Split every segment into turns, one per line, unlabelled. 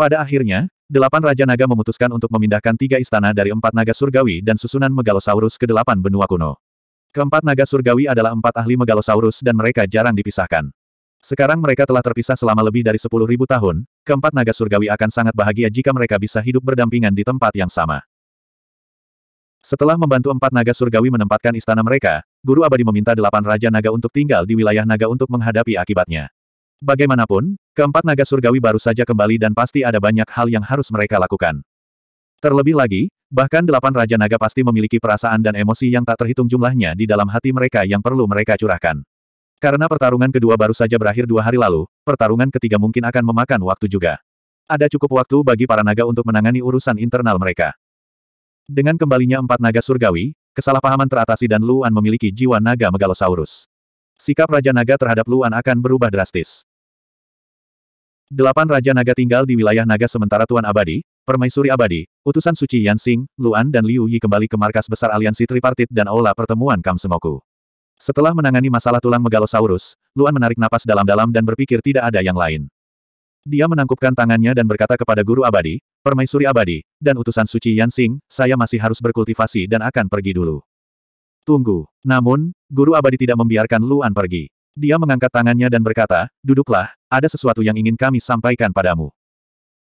Pada akhirnya, delapan Raja Naga memutuskan untuk memindahkan tiga istana dari empat naga surgawi dan susunan Megalosaurus ke delapan benua kuno. Keempat naga surgawi adalah empat ahli Megalosaurus dan mereka jarang dipisahkan. Sekarang mereka telah terpisah selama lebih dari sepuluh ribu tahun, keempat naga surgawi akan sangat bahagia jika mereka bisa hidup berdampingan di tempat yang sama. Setelah membantu empat naga surgawi menempatkan istana mereka, Guru Abadi meminta delapan raja naga untuk tinggal di wilayah naga untuk menghadapi akibatnya. Bagaimanapun, keempat naga surgawi baru saja kembali dan pasti ada banyak hal yang harus mereka lakukan. Terlebih lagi, bahkan delapan Raja Naga pasti memiliki perasaan dan emosi yang tak terhitung jumlahnya di dalam hati mereka yang perlu mereka curahkan. Karena pertarungan kedua baru saja berakhir dua hari lalu, pertarungan ketiga mungkin akan memakan waktu juga. Ada cukup waktu bagi para naga untuk menangani urusan internal mereka. Dengan kembalinya empat naga surgawi, kesalahpahaman teratasi dan Luan memiliki jiwa naga megalosaurus. Sikap Raja Naga terhadap Luan akan berubah drastis. Delapan Raja Naga tinggal di wilayah Naga sementara Tuan Abadi, Permaisuri Abadi, utusan suci Yansing, Luan dan Liu Yi kembali ke markas besar aliansi tripartit dan aula pertemuan Kamsengoku. Setelah menangani masalah tulang megalosaurus, Luan menarik napas dalam-dalam dan berpikir tidak ada yang lain. Dia menangkupkan tangannya dan berkata kepada Guru Abadi, Permaisuri abadi, dan utusan suci Yansing, saya masih harus berkultivasi dan akan pergi dulu. Tunggu. Namun, guru abadi tidak membiarkan Luan pergi. Dia mengangkat tangannya dan berkata, duduklah, ada sesuatu yang ingin kami sampaikan padamu.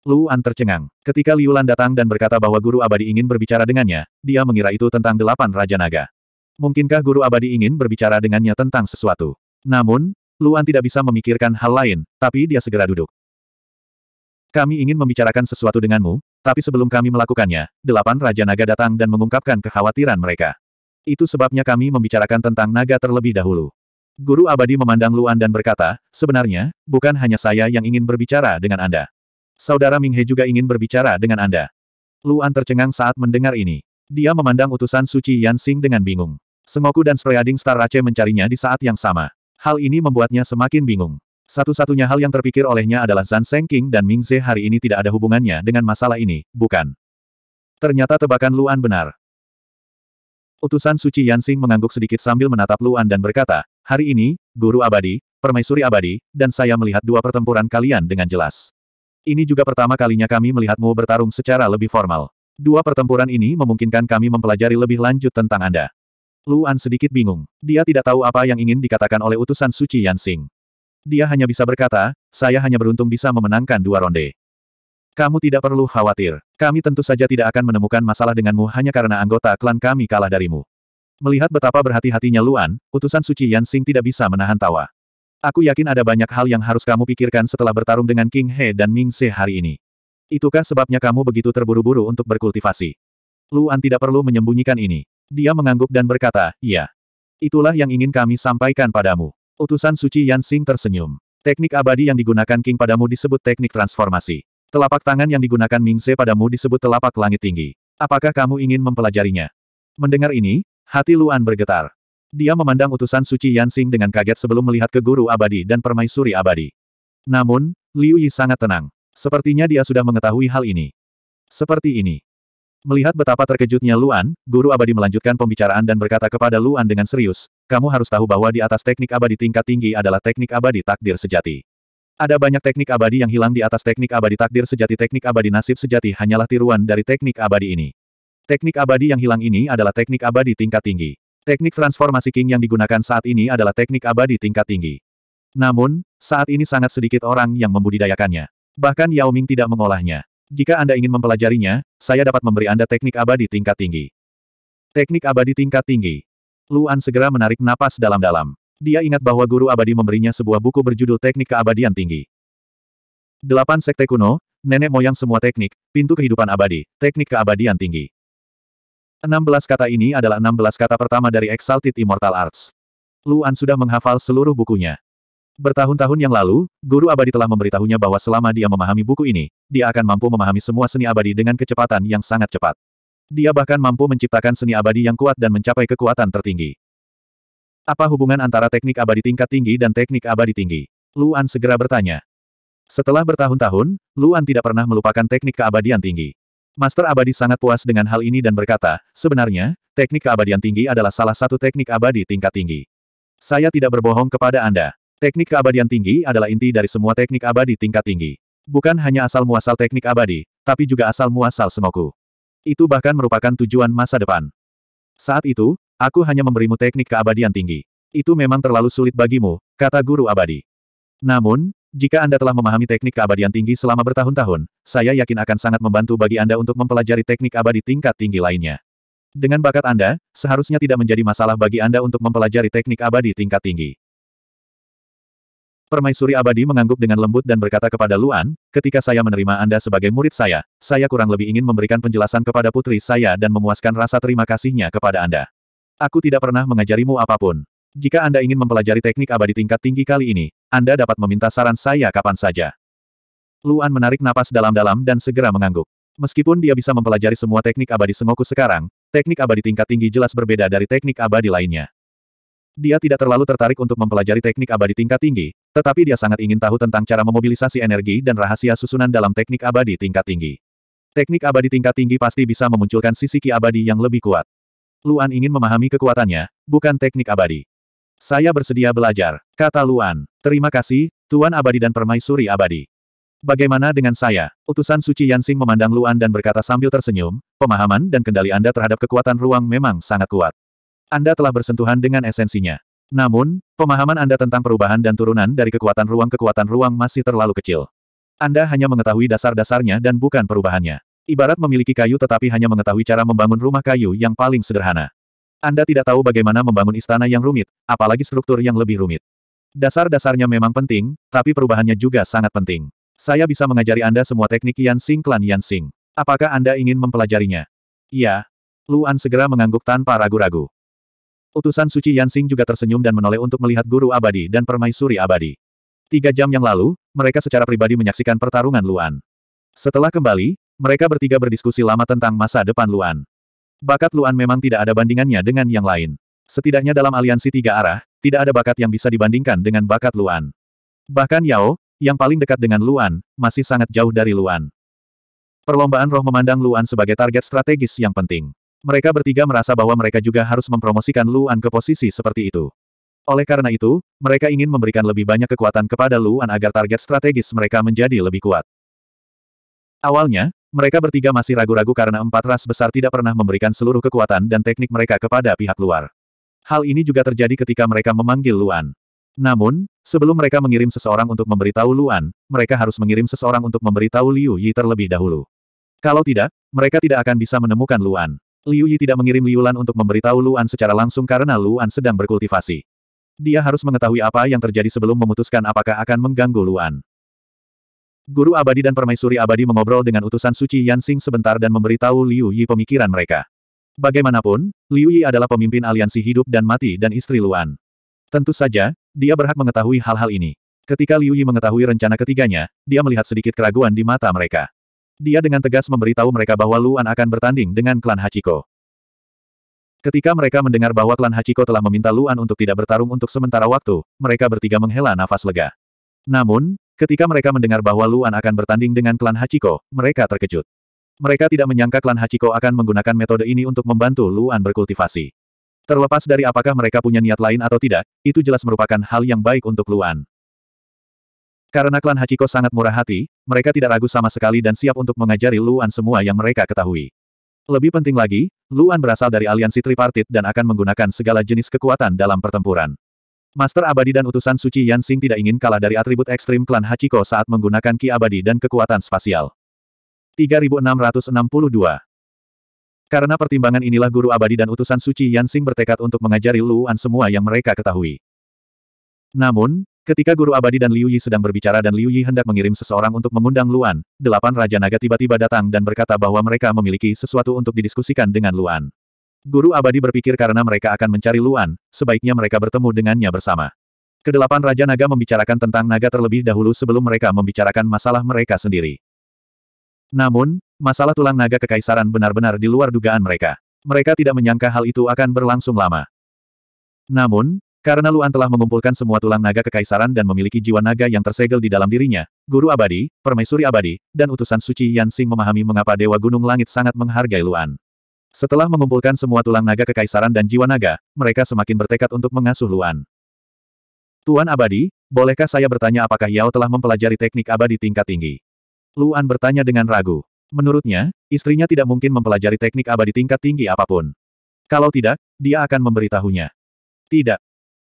Luan tercengang. Ketika Liulan datang dan berkata bahwa guru abadi ingin berbicara dengannya, dia mengira itu tentang delapan Raja Naga. Mungkinkah guru abadi ingin berbicara dengannya tentang sesuatu? Namun, Luan tidak bisa memikirkan hal lain, tapi dia segera duduk. Kami ingin membicarakan sesuatu denganmu, tapi sebelum kami melakukannya, delapan Raja Naga datang dan mengungkapkan kekhawatiran mereka. Itu sebabnya kami membicarakan tentang naga terlebih dahulu. Guru abadi memandang Luan dan berkata, sebenarnya, bukan hanya saya yang ingin berbicara dengan Anda. Saudara Minghe juga ingin berbicara dengan Anda. Luan tercengang saat mendengar ini. Dia memandang utusan Suci Yan Xing dengan bingung. Sengoku dan Spreading Star Rache mencarinya di saat yang sama. Hal ini membuatnya semakin bingung. Satu-satunya hal yang terpikir olehnya adalah Zan Seng King dan Ming Ze hari ini tidak ada hubungannya dengan masalah ini, bukan? Ternyata tebakan Luan benar. Utusan Suci Yansing mengangguk sedikit sambil menatap Luan dan berkata, Hari ini, Guru Abadi, Permaisuri Abadi, dan saya melihat dua pertempuran kalian dengan jelas. Ini juga pertama kalinya kami melihatmu bertarung secara lebih formal. Dua pertempuran ini memungkinkan kami mempelajari lebih lanjut tentang Anda. Luan sedikit bingung. Dia tidak tahu apa yang ingin dikatakan oleh utusan Suci Yansing. Dia hanya bisa berkata, saya hanya beruntung bisa memenangkan dua ronde. Kamu tidak perlu khawatir. Kami tentu saja tidak akan menemukan masalah denganmu hanya karena anggota klan kami kalah darimu. Melihat betapa berhati-hatinya Luan, utusan suci Yan Xing tidak bisa menahan tawa. Aku yakin ada banyak hal yang harus kamu pikirkan setelah bertarung dengan King He dan Ming Se hari ini. Itukah sebabnya kamu begitu terburu-buru untuk berkultivasi? Luan tidak perlu menyembunyikan ini. Dia mengangguk dan berkata, ya. Itulah yang ingin kami sampaikan padamu. Utusan suci Yansing tersenyum. Teknik abadi yang digunakan King padamu disebut teknik transformasi. Telapak tangan yang digunakan Mingse padamu disebut telapak langit tinggi. Apakah kamu ingin mempelajarinya? Mendengar ini, hati Luan bergetar. Dia memandang utusan suci Yansing dengan kaget sebelum melihat ke guru abadi dan permaisuri abadi. Namun, Liu Yi sangat tenang. Sepertinya dia sudah mengetahui hal ini. Seperti ini. Melihat betapa terkejutnya Luan, guru abadi melanjutkan pembicaraan dan berkata kepada Luan dengan serius, kamu harus tahu bahwa di atas teknik abadi tingkat tinggi adalah teknik abadi takdir sejati. Ada banyak teknik abadi yang hilang di atas teknik abadi takdir sejati. Teknik abadi nasib sejati hanyalah tiruan dari teknik abadi ini. Teknik abadi yang hilang ini adalah teknik abadi tingkat tinggi. Teknik transformasi king yang digunakan saat ini adalah teknik abadi tingkat tinggi. Namun, saat ini sangat sedikit orang yang membudidayakannya. Bahkan Yao Ming tidak mengolahnya. Jika Anda ingin mempelajarinya, saya dapat memberi Anda teknik abadi tingkat tinggi. Teknik abadi tingkat tinggi. Luan segera menarik napas dalam-dalam. Dia ingat bahwa guru abadi memberinya sebuah buku berjudul Teknik Keabadian Tinggi. Delapan Sekte Kuno, Nenek Moyang Semua Teknik, Pintu Kehidupan Abadi, Teknik Keabadian Tinggi. Enam belas kata ini adalah enam belas kata pertama dari Exalted Immortal Arts. Luan sudah menghafal seluruh bukunya. Bertahun-tahun yang lalu, guru abadi telah memberitahunya bahwa selama dia memahami buku ini, dia akan mampu memahami semua seni abadi dengan kecepatan yang sangat cepat. Dia bahkan mampu menciptakan seni abadi yang kuat dan mencapai kekuatan tertinggi. Apa hubungan antara teknik abadi tingkat tinggi dan teknik abadi tinggi? Luan segera bertanya. Setelah bertahun-tahun, Luan tidak pernah melupakan teknik keabadian tinggi. Master abadi sangat puas dengan hal ini dan berkata, sebenarnya, teknik keabadian tinggi adalah salah satu teknik abadi tingkat tinggi. Saya tidak berbohong kepada Anda. Teknik keabadian tinggi adalah inti dari semua teknik abadi tingkat tinggi. Bukan hanya asal-muasal teknik abadi, tapi juga asal-muasal semoku. Itu bahkan merupakan tujuan masa depan. Saat itu, aku hanya memberimu teknik keabadian tinggi. Itu memang terlalu sulit bagimu, kata guru abadi. Namun, jika Anda telah memahami teknik keabadian tinggi selama bertahun-tahun, saya yakin akan sangat membantu bagi Anda untuk mempelajari teknik abadi tingkat tinggi lainnya. Dengan bakat Anda, seharusnya tidak menjadi masalah bagi Anda untuk mempelajari teknik abadi tingkat tinggi. Permaisuri abadi mengangguk dengan lembut dan berkata kepada Luan, ketika saya menerima Anda sebagai murid saya, saya kurang lebih ingin memberikan penjelasan kepada putri saya dan memuaskan rasa terima kasihnya kepada Anda. Aku tidak pernah mengajarimu apapun. Jika Anda ingin mempelajari teknik abadi tingkat tinggi kali ini, Anda dapat meminta saran saya kapan saja. Luan menarik napas dalam-dalam dan segera mengangguk. Meskipun dia bisa mempelajari semua teknik abadi Sengoku sekarang, teknik abadi tingkat tinggi jelas berbeda dari teknik abadi lainnya. Dia tidak terlalu tertarik untuk mempelajari teknik abadi tingkat tinggi, tetapi dia sangat ingin tahu tentang cara memobilisasi energi dan rahasia susunan dalam teknik abadi tingkat tinggi. Teknik abadi tingkat tinggi pasti bisa memunculkan sisi ki abadi yang lebih kuat. Luan ingin memahami kekuatannya, bukan teknik abadi. Saya bersedia belajar, kata Luan. Terima kasih, Tuan Abadi dan Permaisuri Abadi. Bagaimana dengan saya? Utusan Suci Yansing memandang Luan dan berkata sambil tersenyum, pemahaman dan kendali Anda terhadap kekuatan ruang memang sangat kuat. Anda telah bersentuhan dengan esensinya. Namun, pemahaman Anda tentang perubahan dan turunan dari kekuatan ruang kekuatan ruang masih terlalu kecil. Anda hanya mengetahui dasar-dasarnya dan bukan perubahannya. Ibarat memiliki kayu tetapi hanya mengetahui cara membangun rumah kayu yang paling sederhana. Anda tidak tahu bagaimana membangun istana yang rumit, apalagi struktur yang lebih rumit. Dasar-dasarnya memang penting, tapi perubahannya juga sangat penting. Saya bisa mengajari Anda semua teknik Yan Sing Klan Yan Sing. Apakah Anda ingin mempelajarinya? Iya. Luan segera mengangguk tanpa ragu-ragu. Utusan Suci Yansing juga tersenyum dan menoleh untuk melihat guru abadi dan permaisuri abadi. Tiga jam yang lalu, mereka secara pribadi menyaksikan pertarungan Luan. Setelah kembali, mereka bertiga berdiskusi lama tentang masa depan Luan. Bakat Luan memang tidak ada bandingannya dengan yang lain. Setidaknya dalam aliansi tiga arah, tidak ada bakat yang bisa dibandingkan dengan bakat Luan. Bahkan Yao, yang paling dekat dengan Luan, masih sangat jauh dari Luan. Perlombaan roh memandang Luan sebagai target strategis yang penting. Mereka bertiga merasa bahwa mereka juga harus mempromosikan Luan ke posisi seperti itu. Oleh karena itu, mereka ingin memberikan lebih banyak kekuatan kepada Luan agar target strategis mereka menjadi lebih kuat. Awalnya, mereka bertiga masih ragu-ragu karena empat ras besar tidak pernah memberikan seluruh kekuatan dan teknik mereka kepada pihak luar. Hal ini juga terjadi ketika mereka memanggil Luan. Namun, sebelum mereka mengirim seseorang untuk memberitahu Luan, mereka harus mengirim seseorang untuk memberitahu Liu Yi terlebih dahulu. Kalau tidak, mereka tidak akan bisa menemukan Luan. Liu Yi tidak mengirim Liulan untuk memberitahu Luan secara langsung karena Luan sedang berkultivasi. Dia harus mengetahui apa yang terjadi sebelum memutuskan apakah akan mengganggu Luan. Guru abadi dan permaisuri abadi mengobrol dengan utusan suci Yansing sebentar dan memberitahu Liu Yi pemikiran mereka. Bagaimanapun, Liu Yi adalah pemimpin aliansi hidup dan mati dan istri Luan. Tentu saja, dia berhak mengetahui hal-hal ini. Ketika Liu Yi mengetahui rencana ketiganya, dia melihat sedikit keraguan di mata mereka. Dia dengan tegas memberitahu mereka bahwa Luan akan bertanding dengan klan Hachiko. Ketika mereka mendengar bahwa klan Hachiko telah meminta Luan untuk tidak bertarung untuk sementara waktu, mereka bertiga menghela nafas lega. Namun, ketika mereka mendengar bahwa Luan akan bertanding dengan klan Hachiko, mereka terkejut. Mereka tidak menyangka klan Hachiko akan menggunakan metode ini untuk membantu Luan berkultivasi. Terlepas dari apakah mereka punya niat lain atau tidak, itu jelas merupakan hal yang baik untuk Luan. Karena klan Hachiko sangat murah hati, mereka tidak ragu sama sekali dan siap untuk mengajari Luan semua yang mereka ketahui. Lebih penting lagi, Luan berasal dari aliansi tripartit dan akan menggunakan segala jenis kekuatan dalam pertempuran. Master abadi dan utusan suci Yansing tidak ingin kalah dari atribut ekstrim klan Hachiko saat menggunakan ki abadi dan kekuatan spasial. 3662 Karena pertimbangan inilah guru abadi dan utusan suci Yansing bertekad untuk mengajari Luan semua yang mereka ketahui. Namun, Ketika Guru Abadi dan Liu Yi sedang berbicara dan Liu Yi hendak mengirim seseorang untuk mengundang Luan, delapan Raja Naga tiba-tiba datang dan berkata bahwa mereka memiliki sesuatu untuk didiskusikan dengan Luan. Guru Abadi berpikir karena mereka akan mencari Luan, sebaiknya mereka bertemu dengannya bersama. Kedelapan Raja Naga membicarakan tentang naga terlebih dahulu sebelum mereka membicarakan masalah mereka sendiri. Namun, masalah tulang naga kekaisaran benar-benar di luar dugaan mereka. Mereka tidak menyangka hal itu akan berlangsung lama. Namun, karena Luan telah mengumpulkan semua tulang naga kekaisaran dan memiliki jiwa naga yang tersegel di dalam dirinya, guru abadi, permaisuri abadi, dan utusan suci Yan memahami mengapa Dewa Gunung Langit sangat menghargai Luan. Setelah mengumpulkan semua tulang naga kekaisaran dan jiwa naga, mereka semakin bertekad untuk mengasuh Luan. Tuan abadi, bolehkah saya bertanya apakah Yao telah mempelajari teknik abadi tingkat tinggi? Luan bertanya dengan ragu. Menurutnya, istrinya tidak mungkin mempelajari teknik abadi tingkat tinggi apapun. Kalau tidak, dia akan memberitahunya. Tidak,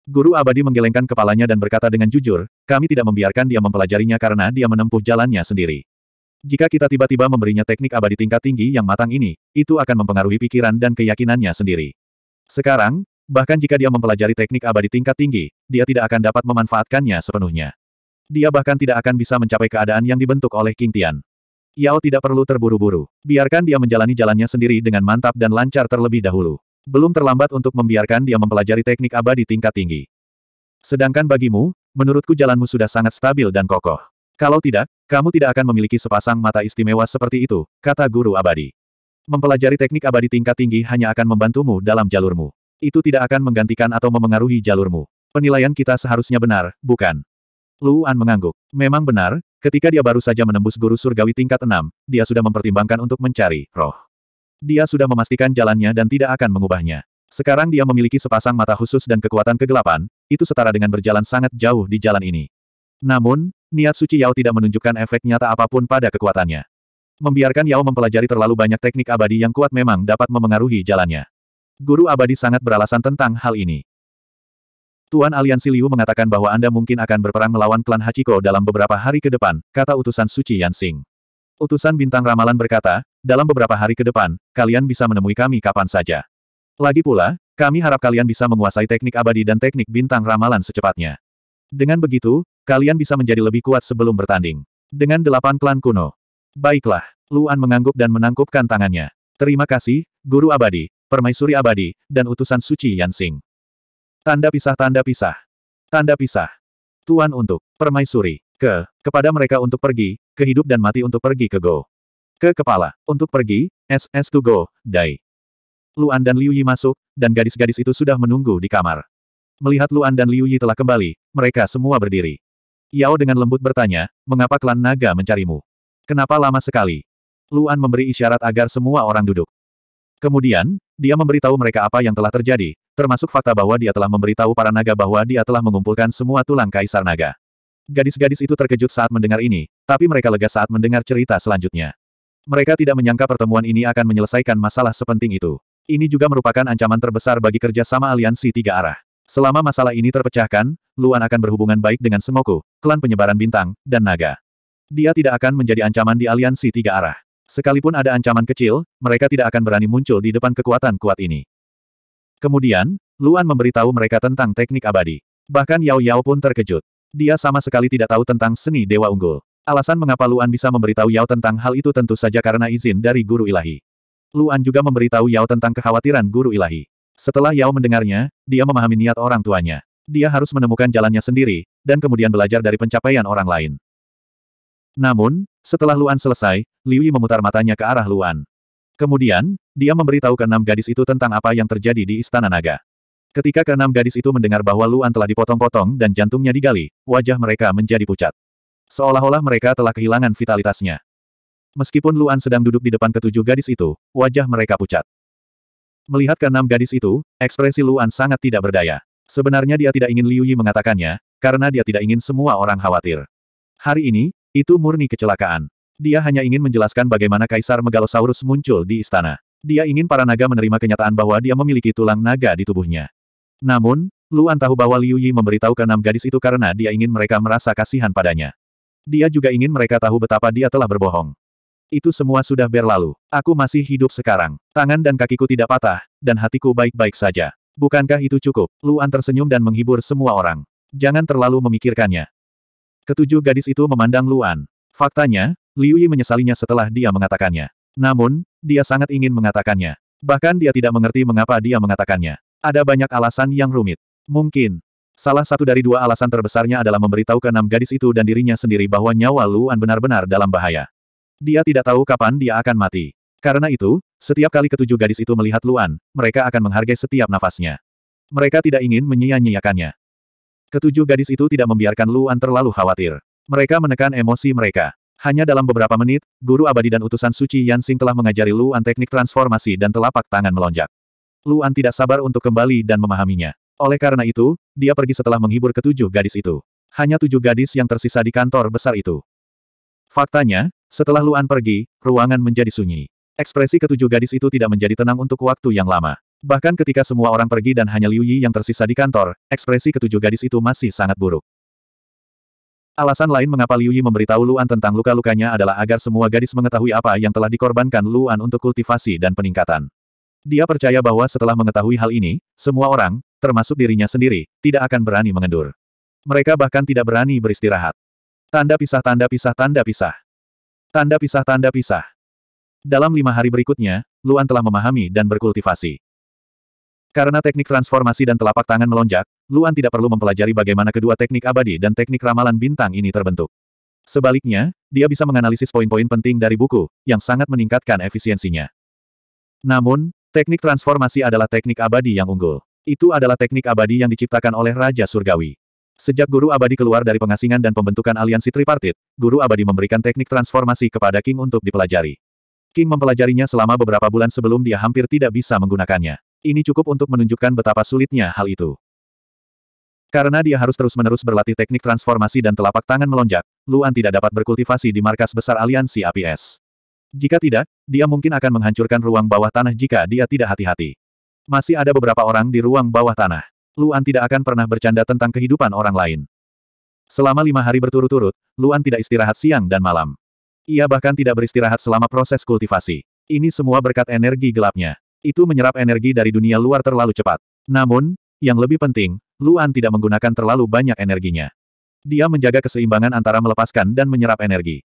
Guru abadi menggelengkan kepalanya dan berkata dengan jujur, kami tidak membiarkan dia mempelajarinya karena dia menempuh jalannya sendiri. Jika kita tiba-tiba memberinya teknik abadi tingkat tinggi yang matang ini, itu akan mempengaruhi pikiran dan keyakinannya sendiri. Sekarang, bahkan jika dia mempelajari teknik abadi tingkat tinggi, dia tidak akan dapat memanfaatkannya sepenuhnya. Dia bahkan tidak akan bisa mencapai keadaan yang dibentuk oleh King Tian. Yao tidak perlu terburu-buru. Biarkan dia menjalani jalannya sendiri dengan mantap dan lancar terlebih dahulu. Belum terlambat untuk membiarkan dia mempelajari teknik abadi tingkat tinggi. Sedangkan bagimu, menurutku jalanmu sudah sangat stabil dan kokoh. Kalau tidak, kamu tidak akan memiliki sepasang mata istimewa seperti itu, kata guru abadi. Mempelajari teknik abadi tingkat tinggi hanya akan membantumu dalam jalurmu. Itu tidak akan menggantikan atau memengaruhi jalurmu. Penilaian kita seharusnya benar, bukan? Luan mengangguk. Memang benar, ketika dia baru saja menembus guru surgawi tingkat 6, dia sudah mempertimbangkan untuk mencari roh. Dia sudah memastikan jalannya dan tidak akan mengubahnya. Sekarang dia memiliki sepasang mata khusus dan kekuatan kegelapan, itu setara dengan berjalan sangat jauh di jalan ini. Namun, niat suci Yao tidak menunjukkan efek nyata apapun pada kekuatannya. Membiarkan Yao mempelajari terlalu banyak teknik abadi yang kuat memang dapat memengaruhi jalannya. Guru abadi sangat beralasan tentang hal ini. Tuan Aliansi Liu mengatakan bahwa Anda mungkin akan berperang melawan klan Hachiko dalam beberapa hari ke depan, kata utusan Suci Yansing. Utusan Bintang Ramalan berkata, dalam beberapa hari ke depan, kalian bisa menemui kami kapan saja. Lagi pula, kami harap kalian bisa menguasai teknik abadi dan teknik bintang ramalan secepatnya. Dengan begitu, kalian bisa menjadi lebih kuat sebelum bertanding. Dengan delapan klan kuno. Baiklah, Luan mengangguk dan menangkupkan tangannya. Terima kasih, Guru Abadi, Permaisuri Abadi, dan utusan suci Yansing. Tanda pisah tanda pisah. Tanda pisah. Tuan untuk, Permaisuri, ke, kepada mereka untuk pergi, ke hidup dan mati untuk pergi ke Go. Ke kepala. Untuk pergi, SS to go, Dai. Luan dan Liu Yi masuk, dan gadis-gadis itu sudah menunggu di kamar. Melihat Luan dan Liu Yi telah kembali, mereka semua berdiri. Yao dengan lembut bertanya, mengapa klan naga mencarimu? Kenapa lama sekali? Luan memberi isyarat agar semua orang duduk. Kemudian, dia memberitahu mereka apa yang telah terjadi, termasuk fakta bahwa dia telah memberitahu para naga bahwa dia telah mengumpulkan semua tulang kaisar naga. Gadis-gadis itu terkejut saat mendengar ini, tapi mereka lega saat mendengar cerita selanjutnya. Mereka tidak menyangka pertemuan ini akan menyelesaikan masalah sepenting itu. Ini juga merupakan ancaman terbesar bagi kerjasama aliansi tiga arah. Selama masalah ini terpecahkan, Luan akan berhubungan baik dengan Semoku, klan penyebaran bintang, dan naga. Dia tidak akan menjadi ancaman di aliansi tiga arah. Sekalipun ada ancaman kecil, mereka tidak akan berani muncul di depan kekuatan kuat ini. Kemudian, Luan memberitahu mereka tentang teknik abadi. Bahkan Yao Yao pun terkejut. Dia sama sekali tidak tahu tentang seni dewa unggul. Alasan mengapa Luan bisa memberitahu Yao tentang hal itu tentu saja karena izin dari guru ilahi. Luan juga memberitahu Yao tentang kekhawatiran guru ilahi. Setelah Yao mendengarnya, dia memahami niat orang tuanya. Dia harus menemukan jalannya sendiri, dan kemudian belajar dari pencapaian orang lain. Namun, setelah Luan selesai, Liu Yi memutar matanya ke arah Luan. Kemudian, dia memberitahu keenam gadis itu tentang apa yang terjadi di Istana Naga. Ketika keenam gadis itu mendengar bahwa Luan telah dipotong-potong dan jantungnya digali, wajah mereka menjadi pucat. Seolah-olah mereka telah kehilangan vitalitasnya. Meskipun Luan sedang duduk di depan ketujuh gadis itu, wajah mereka pucat. Melihat keenam gadis itu, ekspresi Luan sangat tidak berdaya. Sebenarnya dia tidak ingin Liu Yi mengatakannya, karena dia tidak ingin semua orang khawatir. Hari ini, itu murni kecelakaan. Dia hanya ingin menjelaskan bagaimana Kaisar Megalosaurus muncul di istana. Dia ingin para naga menerima kenyataan bahwa dia memiliki tulang naga di tubuhnya. Namun, Luan tahu bahwa Liu Yi memberitahu keenam gadis itu karena dia ingin mereka merasa kasihan padanya. Dia juga ingin mereka tahu betapa dia telah berbohong. Itu semua sudah berlalu. Aku masih hidup sekarang. Tangan dan kakiku tidak patah, dan hatiku baik-baik saja. Bukankah itu cukup? Luan tersenyum dan menghibur semua orang. Jangan terlalu memikirkannya. Ketujuh gadis itu memandang Luan. Faktanya, Liu Yi menyesalinya setelah dia mengatakannya. Namun, dia sangat ingin mengatakannya. Bahkan dia tidak mengerti mengapa dia mengatakannya. Ada banyak alasan yang rumit. Mungkin, Salah satu dari dua alasan terbesarnya adalah memberitahu ke enam gadis itu dan dirinya sendiri bahwa nyawa Luan benar-benar dalam bahaya. Dia tidak tahu kapan dia akan mati. Karena itu, setiap kali ketujuh gadis itu melihat Luan, mereka akan menghargai setiap nafasnya. Mereka tidak ingin menyia-nyiakannya. Ketujuh gadis itu tidak membiarkan Luan terlalu khawatir. Mereka menekan emosi mereka. Hanya dalam beberapa menit, guru abadi dan utusan suci Yansing telah mengajari Luan teknik transformasi dan telapak tangan melonjak. Luan tidak sabar untuk kembali dan memahaminya. Oleh karena itu, dia pergi setelah menghibur ketujuh gadis itu. Hanya tujuh gadis yang tersisa di kantor besar itu. Faktanya, setelah Luan pergi, ruangan menjadi sunyi. Ekspresi ketujuh gadis itu tidak menjadi tenang untuk waktu yang lama. Bahkan ketika semua orang pergi dan hanya Liu Yi yang tersisa di kantor, ekspresi ketujuh gadis itu masih sangat buruk. Alasan lain mengapa Liu Yi memberitahu Luan tentang luka-lukanya adalah agar semua gadis mengetahui apa yang telah dikorbankan Luan untuk kultivasi dan peningkatan. Dia percaya bahwa setelah mengetahui hal ini, semua orang, termasuk dirinya sendiri, tidak akan berani mengendur. Mereka bahkan tidak berani beristirahat. Tanda pisah tanda pisah tanda pisah. Tanda pisah tanda pisah. Dalam lima hari berikutnya, Luan telah memahami dan berkultivasi. Karena teknik transformasi dan telapak tangan melonjak, Luan tidak perlu mempelajari bagaimana kedua teknik abadi dan teknik ramalan bintang ini terbentuk. Sebaliknya, dia bisa menganalisis poin-poin penting dari buku, yang sangat meningkatkan efisiensinya. Namun, Teknik transformasi adalah teknik abadi yang unggul. Itu adalah teknik abadi yang diciptakan oleh Raja Surgawi. Sejak Guru Abadi keluar dari pengasingan dan pembentukan aliansi tripartit, Guru Abadi memberikan teknik transformasi kepada King untuk dipelajari. King mempelajarinya selama beberapa bulan sebelum dia hampir tidak bisa menggunakannya. Ini cukup untuk menunjukkan betapa sulitnya hal itu. Karena dia harus terus-menerus berlatih teknik transformasi dan telapak tangan melonjak, Luan tidak dapat berkultivasi di markas besar aliansi APS. Jika tidak, dia mungkin akan menghancurkan ruang bawah tanah jika dia tidak hati-hati. Masih ada beberapa orang di ruang bawah tanah. Luan tidak akan pernah bercanda tentang kehidupan orang lain. Selama lima hari berturut-turut, Luan tidak istirahat siang dan malam. Ia bahkan tidak beristirahat selama proses kultivasi. Ini semua berkat energi gelapnya. Itu menyerap energi dari dunia luar terlalu cepat. Namun, yang lebih penting, Luan tidak menggunakan terlalu banyak energinya. Dia menjaga keseimbangan antara melepaskan dan menyerap energi.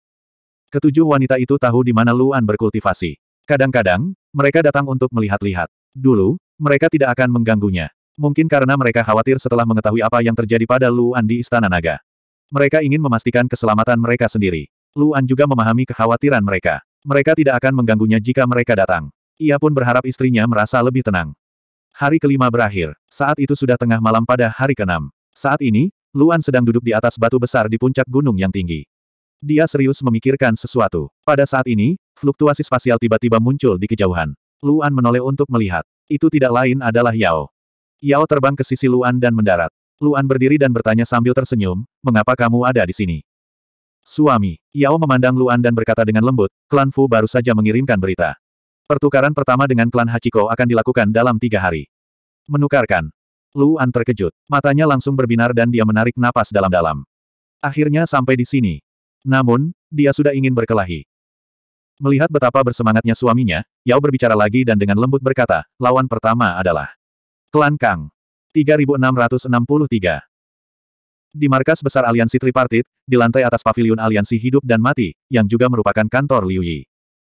Ketujuh wanita itu tahu di mana Luan berkultivasi. Kadang-kadang, mereka datang untuk melihat-lihat. Dulu, mereka tidak akan mengganggunya. Mungkin karena mereka khawatir setelah mengetahui apa yang terjadi pada Luan di Istana Naga. Mereka ingin memastikan keselamatan mereka sendiri. Luan juga memahami kekhawatiran mereka. Mereka tidak akan mengganggunya jika mereka datang. Ia pun berharap istrinya merasa lebih tenang. Hari kelima berakhir. Saat itu sudah tengah malam pada hari keenam. Saat ini, Luan sedang duduk di atas batu besar di puncak gunung yang tinggi. Dia serius memikirkan sesuatu. Pada saat ini, fluktuasi spasial tiba-tiba muncul di kejauhan. Luan menoleh untuk melihat. Itu tidak lain adalah Yao. Yao terbang ke sisi Luan dan mendarat. Luan berdiri dan bertanya sambil tersenyum, mengapa kamu ada di sini? Suami. Yao memandang Luan dan berkata dengan lembut, klan Fu baru saja mengirimkan berita. Pertukaran pertama dengan klan Hachiko akan dilakukan dalam tiga hari. Menukarkan. Luan terkejut. Matanya langsung berbinar dan dia menarik napas dalam-dalam. Akhirnya sampai di sini. Namun, dia sudah ingin berkelahi. Melihat betapa bersemangatnya suaminya, Yao berbicara lagi dan dengan lembut berkata, lawan pertama adalah Klan Kang. 3663 Di markas besar aliansi tripartit, di lantai atas pavilion aliansi hidup dan mati, yang juga merupakan kantor Liu Yi.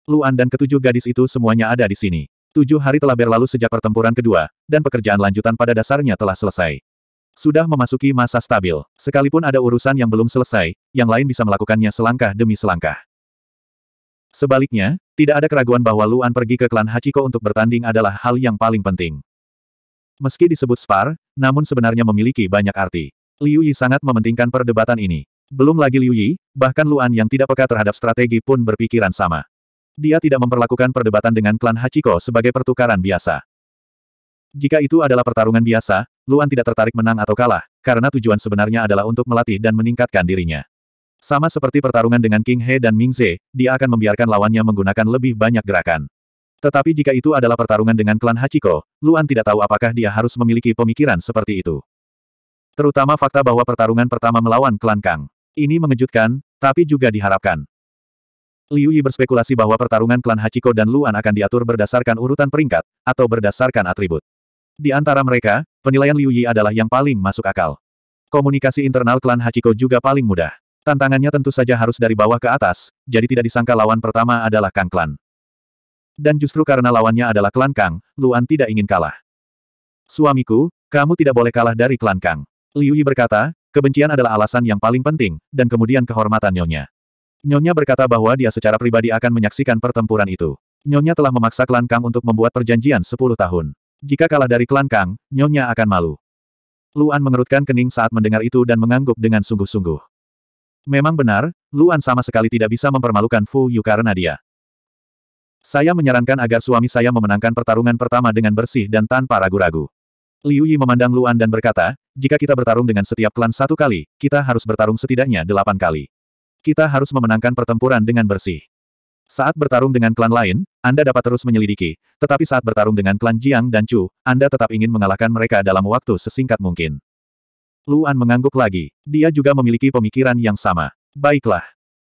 Luan dan ketujuh gadis itu semuanya ada di sini. Tujuh hari telah berlalu sejak pertempuran kedua, dan pekerjaan lanjutan pada dasarnya telah selesai. Sudah memasuki masa stabil. Sekalipun ada urusan yang belum selesai, yang lain bisa melakukannya selangkah demi selangkah. Sebaliknya, tidak ada keraguan bahwa Luan pergi ke klan Hachiko untuk bertanding adalah hal yang paling penting. Meski disebut spar, namun sebenarnya memiliki banyak arti. Liu Yi sangat mementingkan perdebatan ini. Belum lagi Liu Yi, bahkan Luan yang tidak peka terhadap strategi pun berpikiran sama. Dia tidak memperlakukan perdebatan dengan klan Hachiko sebagai pertukaran biasa. Jika itu adalah pertarungan biasa, Luan tidak tertarik menang atau kalah, karena tujuan sebenarnya adalah untuk melatih dan meningkatkan dirinya. Sama seperti pertarungan dengan King He dan Ming Ze, dia akan membiarkan lawannya menggunakan lebih banyak gerakan. Tetapi jika itu adalah pertarungan dengan klan Hachiko, Luan tidak tahu apakah dia harus memiliki pemikiran seperti itu. Terutama fakta bahwa pertarungan pertama melawan klan Kang. Ini mengejutkan, tapi juga diharapkan. Liu Yi berspekulasi bahwa pertarungan klan Hachiko dan Luan akan diatur berdasarkan urutan peringkat, atau berdasarkan atribut. Di antara mereka, Penilaian Liu Yi adalah yang paling masuk akal. Komunikasi internal klan Hachiko juga paling mudah. Tantangannya tentu saja harus dari bawah ke atas, jadi tidak disangka lawan pertama adalah Kang Klan. Dan justru karena lawannya adalah klan Kang, Luan tidak ingin kalah. Suamiku, kamu tidak boleh kalah dari klan Kang. Liu Yi berkata, kebencian adalah alasan yang paling penting, dan kemudian kehormatan Nyonya. Nyonya berkata bahwa dia secara pribadi akan menyaksikan pertempuran itu. Nyonya telah memaksa klan Kang untuk membuat perjanjian 10 tahun. Jika kalah dari klan Kang, Nyonya akan malu. Luan mengerutkan kening saat mendengar itu dan mengangguk dengan sungguh-sungguh. Memang benar, Luan sama sekali tidak bisa mempermalukan Fu Yu karena dia. Saya menyarankan agar suami saya memenangkan pertarungan pertama dengan bersih dan tanpa ragu-ragu. Liu Yi memandang Luan dan berkata, jika kita bertarung dengan setiap klan satu kali, kita harus bertarung setidaknya delapan kali. Kita harus memenangkan pertempuran dengan bersih. Saat bertarung dengan klan lain, Anda dapat terus menyelidiki, tetapi saat bertarung dengan klan Jiang dan Chu, Anda tetap ingin mengalahkan mereka dalam waktu sesingkat mungkin. Luan mengangguk lagi. Dia juga memiliki pemikiran yang sama. Baiklah.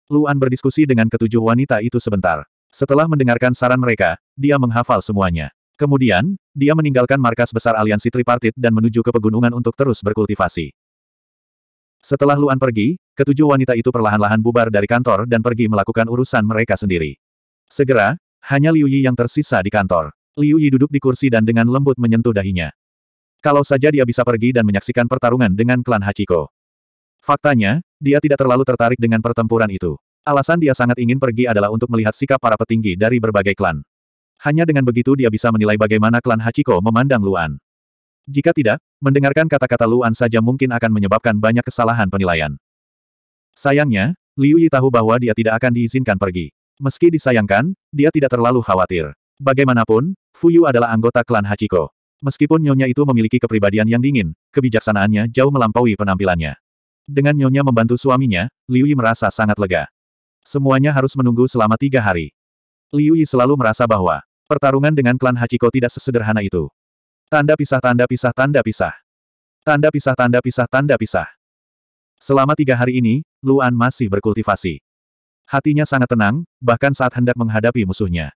Luan berdiskusi dengan ketujuh wanita itu sebentar. Setelah mendengarkan saran mereka, dia menghafal semuanya. Kemudian, dia meninggalkan markas besar aliansi tripartit dan menuju ke pegunungan untuk terus berkultivasi. Setelah Luan pergi, ketujuh wanita itu perlahan-lahan bubar dari kantor dan pergi melakukan urusan mereka sendiri. Segera, hanya Liu Yi yang tersisa di kantor. Liu Yi duduk di kursi dan dengan lembut menyentuh dahinya. Kalau saja dia bisa pergi dan menyaksikan pertarungan dengan klan Hachiko. Faktanya, dia tidak terlalu tertarik dengan pertempuran itu. Alasan dia sangat ingin pergi adalah untuk melihat sikap para petinggi dari berbagai klan. Hanya dengan begitu dia bisa menilai bagaimana klan Hachiko memandang Luan. Jika tidak, mendengarkan kata-kata Luan saja mungkin akan menyebabkan banyak kesalahan penilaian. Sayangnya, Liu Yi tahu bahwa dia tidak akan diizinkan pergi. Meski disayangkan, dia tidak terlalu khawatir. Bagaimanapun, Fu Yu adalah anggota klan Hachiko. Meskipun Nyonya itu memiliki kepribadian yang dingin, kebijaksanaannya jauh melampaui penampilannya. Dengan Nyonya membantu suaminya, Liu Yi merasa sangat lega. Semuanya harus menunggu selama tiga hari. Liu Yi selalu merasa bahwa pertarungan dengan klan Hachiko tidak sesederhana itu. Tanda pisah tanda pisah tanda pisah. Tanda pisah tanda pisah tanda pisah. Selama tiga hari ini, Luan masih berkultivasi. Hatinya sangat tenang, bahkan saat hendak menghadapi musuhnya.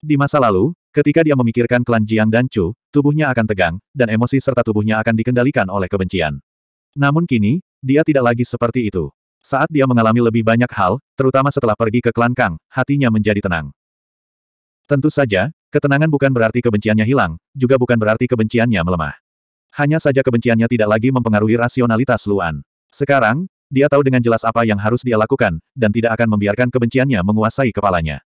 Di masa lalu, ketika dia memikirkan klan Jiang dan Chu, tubuhnya akan tegang, dan emosi serta tubuhnya akan dikendalikan oleh kebencian. Namun kini, dia tidak lagi seperti itu. Saat dia mengalami lebih banyak hal, terutama setelah pergi ke klan Kang, hatinya menjadi tenang. Tentu saja, ketenangan bukan berarti kebenciannya hilang, juga bukan berarti kebenciannya melemah. Hanya saja kebenciannya tidak lagi mempengaruhi rasionalitas Luan. Sekarang, dia tahu dengan jelas apa yang harus dia lakukan, dan tidak akan membiarkan kebenciannya menguasai kepalanya.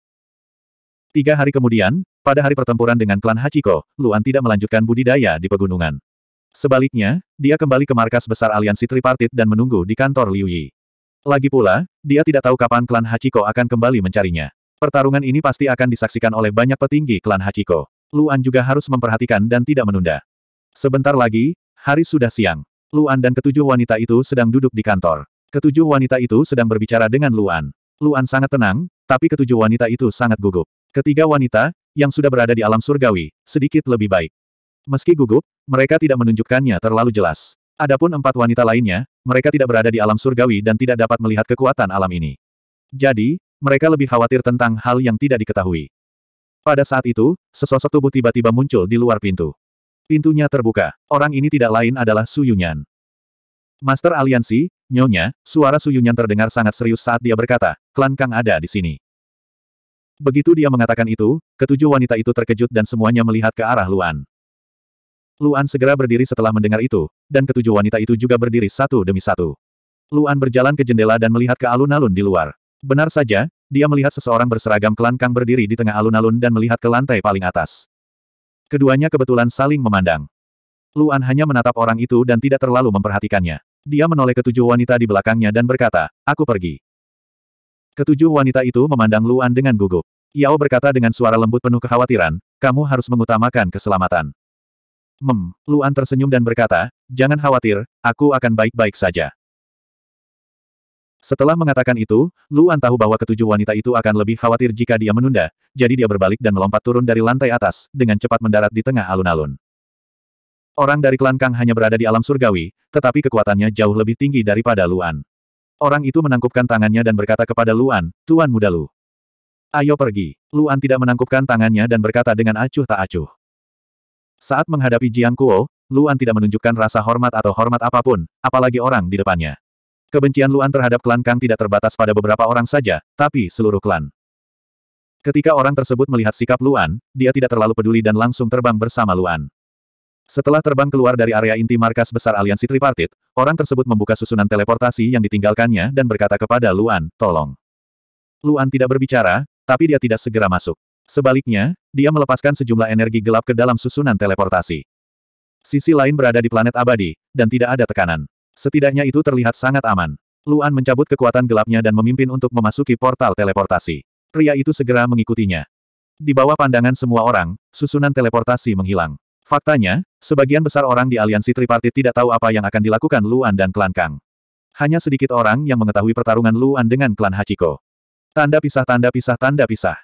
Tiga hari kemudian, pada hari pertempuran dengan klan Hachiko, Luan tidak melanjutkan budidaya di pegunungan. Sebaliknya, dia kembali ke markas besar aliansi tripartit dan menunggu di kantor Liu Yi. Lagi pula, dia tidak tahu kapan klan Hachiko akan kembali mencarinya. Pertarungan ini pasti akan disaksikan oleh banyak petinggi klan Hachiko. Luan juga harus memperhatikan dan tidak menunda. Sebentar lagi, hari sudah siang. Luan dan ketujuh wanita itu sedang duduk di kantor. Ketujuh wanita itu sedang berbicara dengan Luan. Luan sangat tenang, tapi ketujuh wanita itu sangat gugup. Ketiga wanita, yang sudah berada di alam surgawi, sedikit lebih baik. Meski gugup, mereka tidak menunjukkannya terlalu jelas. Adapun empat wanita lainnya, mereka tidak berada di alam surgawi dan tidak dapat melihat kekuatan alam ini. Jadi, mereka lebih khawatir tentang hal yang tidak diketahui. Pada saat itu, sesosok tubuh tiba-tiba muncul di luar pintu. Pintunya terbuka. Orang ini tidak lain adalah Su Yunyan, Master Aliansi, nyonya, suara Su Yunyan terdengar sangat serius saat dia berkata, klan Kang ada di sini. Begitu dia mengatakan itu, ketujuh wanita itu terkejut dan semuanya melihat ke arah Luan. Luan segera berdiri setelah mendengar itu, dan ketujuh wanita itu juga berdiri satu demi satu. Luan berjalan ke jendela dan melihat ke alun-alun di luar. Benar saja, dia melihat seseorang berseragam klan Kang berdiri di tengah alun-alun dan melihat ke lantai paling atas. Keduanya kebetulan saling memandang. Luan hanya menatap orang itu dan tidak terlalu memperhatikannya. Dia menoleh ke ketujuh wanita di belakangnya dan berkata, aku pergi. Ketujuh wanita itu memandang Luan dengan gugup. Yao berkata dengan suara lembut penuh kekhawatiran, kamu harus mengutamakan keselamatan. Mem, Luan tersenyum dan berkata, jangan khawatir, aku akan baik-baik saja. Setelah mengatakan itu, Luan tahu bahwa ketujuh wanita itu akan lebih khawatir jika dia menunda, jadi dia berbalik dan melompat turun dari lantai atas, dengan cepat mendarat di tengah alun-alun. Orang dari klan Kang hanya berada di alam surgawi, tetapi kekuatannya jauh lebih tinggi daripada Luan. Orang itu menangkupkan tangannya dan berkata kepada Luan, Tuan Muda Lu. Ayo pergi. Luan tidak menangkupkan tangannya dan berkata dengan acuh tak acuh. Saat menghadapi Jiang Kuo, Luan tidak menunjukkan rasa hormat atau hormat apapun, apalagi orang di depannya. Kebencian Luan terhadap klan Kang tidak terbatas pada beberapa orang saja, tapi seluruh klan. Ketika orang tersebut melihat sikap Luan, dia tidak terlalu peduli dan langsung terbang bersama Luan. Setelah terbang keluar dari area inti markas besar aliansi tripartit, orang tersebut membuka susunan teleportasi yang ditinggalkannya dan berkata kepada Luan, tolong. Luan tidak berbicara, tapi dia tidak segera masuk. Sebaliknya, dia melepaskan sejumlah energi gelap ke dalam susunan teleportasi. Sisi lain berada di planet abadi, dan tidak ada tekanan. Setidaknya itu terlihat sangat aman. Luan mencabut kekuatan gelapnya dan memimpin untuk memasuki portal teleportasi. Pria itu segera mengikutinya. Di bawah pandangan semua orang, susunan teleportasi menghilang. Faktanya, sebagian besar orang di aliansi tripartit tidak tahu apa yang akan dilakukan Luan dan klan Kang. Hanya sedikit orang yang mengetahui pertarungan Luan dengan klan Hachiko. Tanda pisah tanda pisah tanda pisah.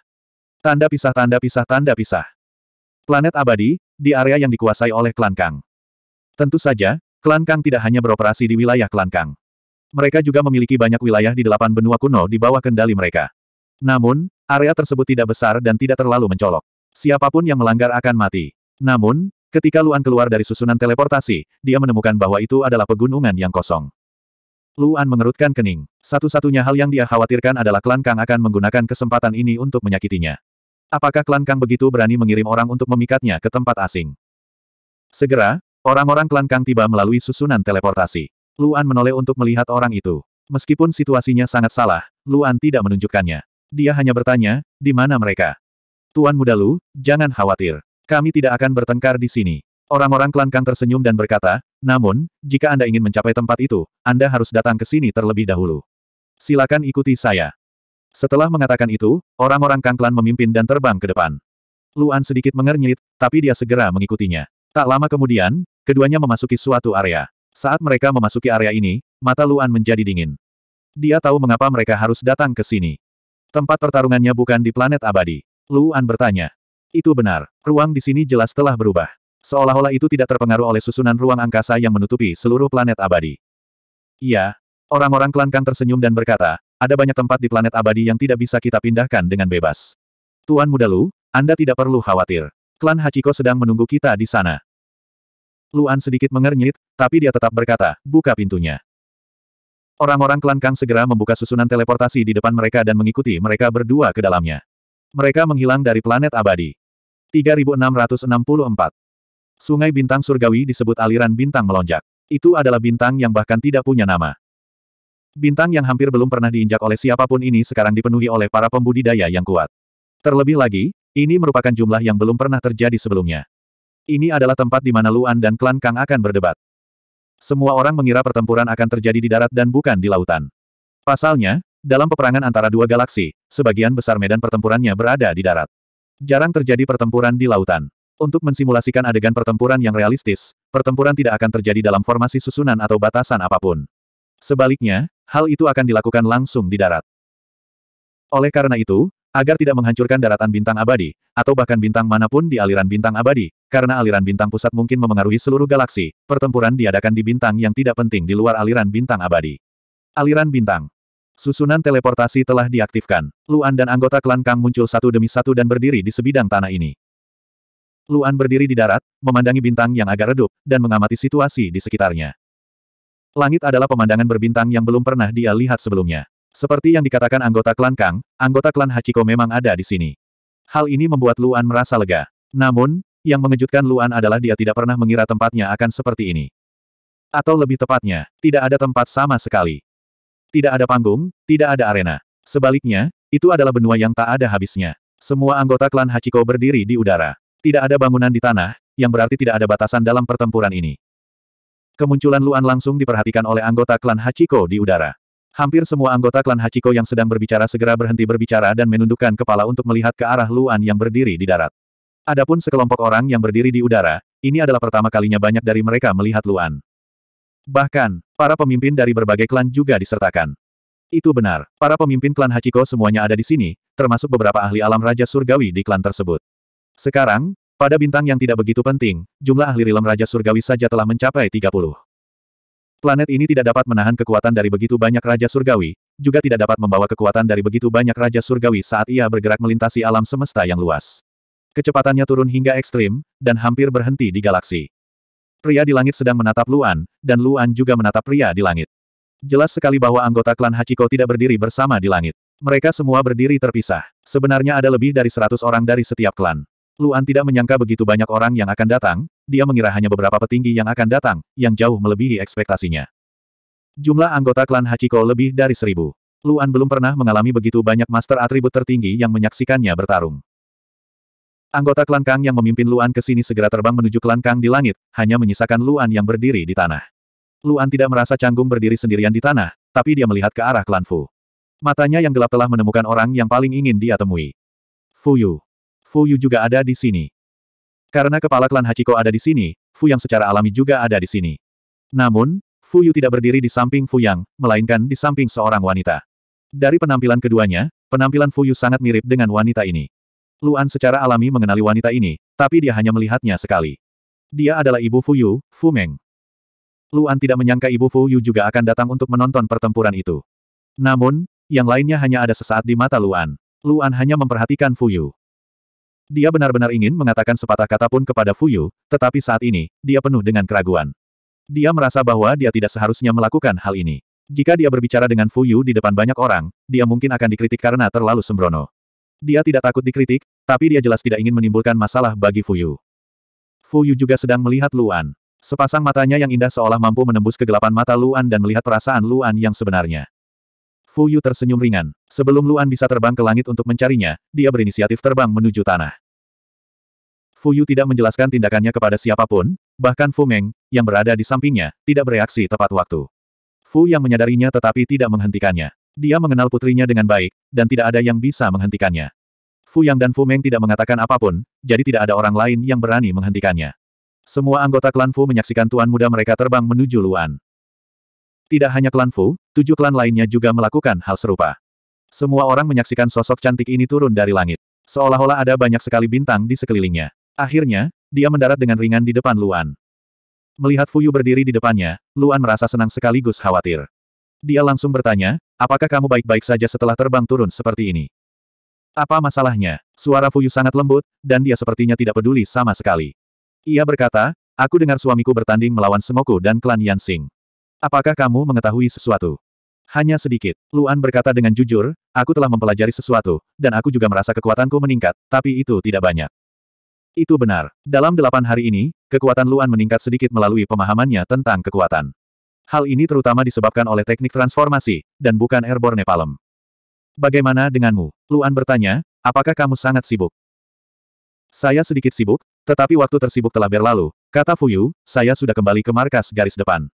Tanda pisah tanda pisah tanda pisah. Planet abadi, di area yang dikuasai oleh klan Kang. Tentu saja, Klan Kang tidak hanya beroperasi di wilayah Klan Kang. Mereka juga memiliki banyak wilayah di delapan benua kuno di bawah kendali mereka. Namun, area tersebut tidak besar dan tidak terlalu mencolok. Siapapun yang melanggar akan mati. Namun, ketika Luan keluar dari susunan teleportasi, dia menemukan bahwa itu adalah pegunungan yang kosong. Luan mengerutkan kening. Satu-satunya hal yang dia khawatirkan adalah klan Kang akan menggunakan kesempatan ini untuk menyakitinya. Apakah klan Kang begitu berani mengirim orang untuk memikatnya ke tempat asing? Segera, Orang-orang klan Kang tiba melalui susunan teleportasi. Luan menoleh untuk melihat orang itu. Meskipun situasinya sangat salah, Luan tidak menunjukkannya. Dia hanya bertanya, di mana mereka? Tuan muda Lu, jangan khawatir. Kami tidak akan bertengkar di sini. Orang-orang klan Kang tersenyum dan berkata, namun, jika Anda ingin mencapai tempat itu, Anda harus datang ke sini terlebih dahulu. Silakan ikuti saya. Setelah mengatakan itu, orang-orang Kang klan memimpin dan terbang ke depan. Luan sedikit mengernyit, tapi dia segera mengikutinya. Tak lama kemudian, keduanya memasuki suatu area. Saat mereka memasuki area ini, mata Luan menjadi dingin. Dia tahu mengapa mereka harus datang ke sini. Tempat pertarungannya bukan di planet abadi. Luan bertanya. Itu benar, ruang di sini jelas telah berubah. Seolah-olah itu tidak terpengaruh oleh susunan ruang angkasa yang menutupi seluruh planet abadi. Iya. Orang-orang klan Kang tersenyum dan berkata, ada banyak tempat di planet abadi yang tidak bisa kita pindahkan dengan bebas. Tuan muda Lu, Anda tidak perlu khawatir. Klan Hachiko sedang menunggu kita di sana. Luan sedikit mengernyit, tapi dia tetap berkata, buka pintunya. Orang-orang klan Kang segera membuka susunan teleportasi di depan mereka dan mengikuti mereka berdua ke dalamnya. Mereka menghilang dari planet abadi. 3664 Sungai Bintang Surgawi disebut aliran bintang melonjak. Itu adalah bintang yang bahkan tidak punya nama. Bintang yang hampir belum pernah diinjak oleh siapapun ini sekarang dipenuhi oleh para pembudidaya yang kuat. Terlebih lagi, ini merupakan jumlah yang belum pernah terjadi sebelumnya. Ini adalah tempat di mana Luan dan klan Kang akan berdebat. Semua orang mengira pertempuran akan terjadi di darat dan bukan di lautan. Pasalnya, dalam peperangan antara dua galaksi, sebagian besar medan pertempurannya berada di darat. Jarang terjadi pertempuran di lautan. Untuk mensimulasikan adegan pertempuran yang realistis, pertempuran tidak akan terjadi dalam formasi susunan atau batasan apapun. Sebaliknya, hal itu akan dilakukan langsung di darat. Oleh karena itu, Agar tidak menghancurkan daratan bintang abadi, atau bahkan bintang manapun di aliran bintang abadi, karena aliran bintang pusat mungkin memengaruhi seluruh galaksi, pertempuran diadakan di bintang yang tidak penting di luar aliran bintang abadi. Aliran bintang. Susunan teleportasi telah diaktifkan. Luan dan anggota klan Kang muncul satu demi satu dan berdiri di sebidang tanah ini. Luan berdiri di darat, memandangi bintang yang agak redup, dan mengamati situasi di sekitarnya. Langit adalah pemandangan berbintang yang belum pernah dia lihat sebelumnya. Seperti yang dikatakan anggota klan Kang, anggota klan Hachiko memang ada di sini. Hal ini membuat Luan merasa lega. Namun, yang mengejutkan Luan adalah dia tidak pernah mengira tempatnya akan seperti ini. Atau lebih tepatnya, tidak ada tempat sama sekali. Tidak ada panggung, tidak ada arena. Sebaliknya, itu adalah benua yang tak ada habisnya. Semua anggota klan Hachiko berdiri di udara. Tidak ada bangunan di tanah, yang berarti tidak ada batasan dalam pertempuran ini. Kemunculan Luan langsung diperhatikan oleh anggota klan Hachiko di udara. Hampir semua anggota klan Hachiko yang sedang berbicara segera berhenti berbicara dan menundukkan kepala untuk melihat ke arah Luan yang berdiri di darat. Adapun sekelompok orang yang berdiri di udara, ini adalah pertama kalinya banyak dari mereka melihat Luan. Bahkan, para pemimpin dari berbagai klan juga disertakan. Itu benar, para pemimpin klan Hachiko semuanya ada di sini, termasuk beberapa ahli alam Raja Surgawi di klan tersebut. Sekarang, pada bintang yang tidak begitu penting, jumlah ahli rilem Raja Surgawi saja telah mencapai 30. Planet ini tidak dapat menahan kekuatan dari begitu banyak Raja Surgawi, juga tidak dapat membawa kekuatan dari begitu banyak Raja Surgawi saat ia bergerak melintasi alam semesta yang luas. Kecepatannya turun hingga ekstrim, dan hampir berhenti di galaksi. Pria di langit sedang menatap Luan, dan Luan juga menatap pria di langit. Jelas sekali bahwa anggota klan Hachiko tidak berdiri bersama di langit. Mereka semua berdiri terpisah. Sebenarnya ada lebih dari seratus orang dari setiap klan. Luan tidak menyangka begitu banyak orang yang akan datang, dia mengira hanya beberapa petinggi yang akan datang, yang jauh melebihi ekspektasinya. Jumlah anggota klan Hachiko lebih dari seribu. Luan belum pernah mengalami begitu banyak master atribut tertinggi yang menyaksikannya bertarung. Anggota klan Kang yang memimpin Luan ke sini segera terbang menuju klan Kang di langit, hanya menyisakan Luan yang berdiri di tanah. Luan tidak merasa canggung berdiri sendirian di tanah, tapi dia melihat ke arah klan Fu. Matanya yang gelap telah menemukan orang yang paling ingin dia temui. Fu Yu, Fu Yu juga ada di sini. Karena kepala klan Hachiko ada di sini, Fu Yang secara alami juga ada di sini. Namun, Fu Yu tidak berdiri di samping Fu Yang, melainkan di samping seorang wanita. Dari penampilan keduanya, penampilan Fu Yu sangat mirip dengan wanita ini. Luan secara alami mengenali wanita ini, tapi dia hanya melihatnya sekali. Dia adalah ibu Fu Yu, Fu Meng. Luan tidak menyangka ibu Fu Yu juga akan datang untuk menonton pertempuran itu. Namun, yang lainnya hanya ada sesaat di mata Luan. Luan hanya memperhatikan Fu Yu. Dia benar-benar ingin mengatakan sepatah kata pun kepada Fuyu, tetapi saat ini, dia penuh dengan keraguan. Dia merasa bahwa dia tidak seharusnya melakukan hal ini. Jika dia berbicara dengan Fuyu di depan banyak orang, dia mungkin akan dikritik karena terlalu sembrono. Dia tidak takut dikritik, tapi dia jelas tidak ingin menimbulkan masalah bagi Fuyu. Fuyu juga sedang melihat Luan. Sepasang matanya yang indah seolah mampu menembus kegelapan mata Luan dan melihat perasaan Luan yang sebenarnya. Fu Yu tersenyum ringan. Sebelum Luan bisa terbang ke langit untuk mencarinya, dia berinisiatif terbang menuju tanah. Fu Yu tidak menjelaskan tindakannya kepada siapapun, bahkan Fu Meng, yang berada di sampingnya, tidak bereaksi tepat waktu. Fu yang menyadarinya tetapi tidak menghentikannya. Dia mengenal putrinya dengan baik, dan tidak ada yang bisa menghentikannya. Fu Yang dan Fu Meng tidak mengatakan apapun, jadi tidak ada orang lain yang berani menghentikannya. Semua anggota klan Fu menyaksikan tuan muda mereka terbang menuju Luan. Tidak hanya klan Fu, tujuh klan lainnya juga melakukan hal serupa. Semua orang menyaksikan sosok cantik ini turun dari langit. Seolah-olah ada banyak sekali bintang di sekelilingnya. Akhirnya, dia mendarat dengan ringan di depan Luan. Melihat Fuyu berdiri di depannya, Luan merasa senang sekaligus khawatir. Dia langsung bertanya, apakah kamu baik-baik saja setelah terbang turun seperti ini? Apa masalahnya? Suara Fuyu sangat lembut, dan dia sepertinya tidak peduli sama sekali. Ia berkata, aku dengar suamiku bertanding melawan Semoku dan klan Yansing. Apakah kamu mengetahui sesuatu? Hanya sedikit. Luan berkata dengan jujur, aku telah mempelajari sesuatu, dan aku juga merasa kekuatanku meningkat, tapi itu tidak banyak. Itu benar. Dalam delapan hari ini, kekuatan Luan meningkat sedikit melalui pemahamannya tentang kekuatan. Hal ini terutama disebabkan oleh teknik transformasi, dan bukan airborne palem. Bagaimana denganmu? Luan bertanya, apakah kamu sangat sibuk? Saya sedikit sibuk, tetapi waktu tersibuk telah berlalu, kata Fuyu, saya sudah kembali ke markas garis depan.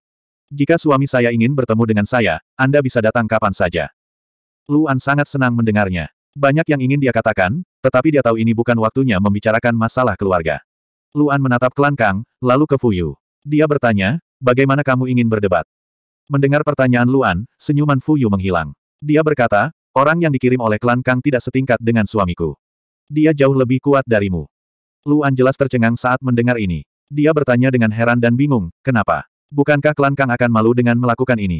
Jika suami saya ingin bertemu dengan saya, Anda bisa datang kapan saja. Luan sangat senang mendengarnya. Banyak yang ingin dia katakan, tetapi dia tahu ini bukan waktunya membicarakan masalah keluarga. Luan menatap Klan Kang, lalu ke Fuyu. Dia bertanya, bagaimana kamu ingin berdebat? Mendengar pertanyaan Luan, senyuman Fuyu menghilang. Dia berkata, orang yang dikirim oleh Klan Kang tidak setingkat dengan suamiku. Dia jauh lebih kuat darimu. Luan jelas tercengang saat mendengar ini. Dia bertanya dengan heran dan bingung, kenapa? Bukankah klan Kang akan malu dengan melakukan ini?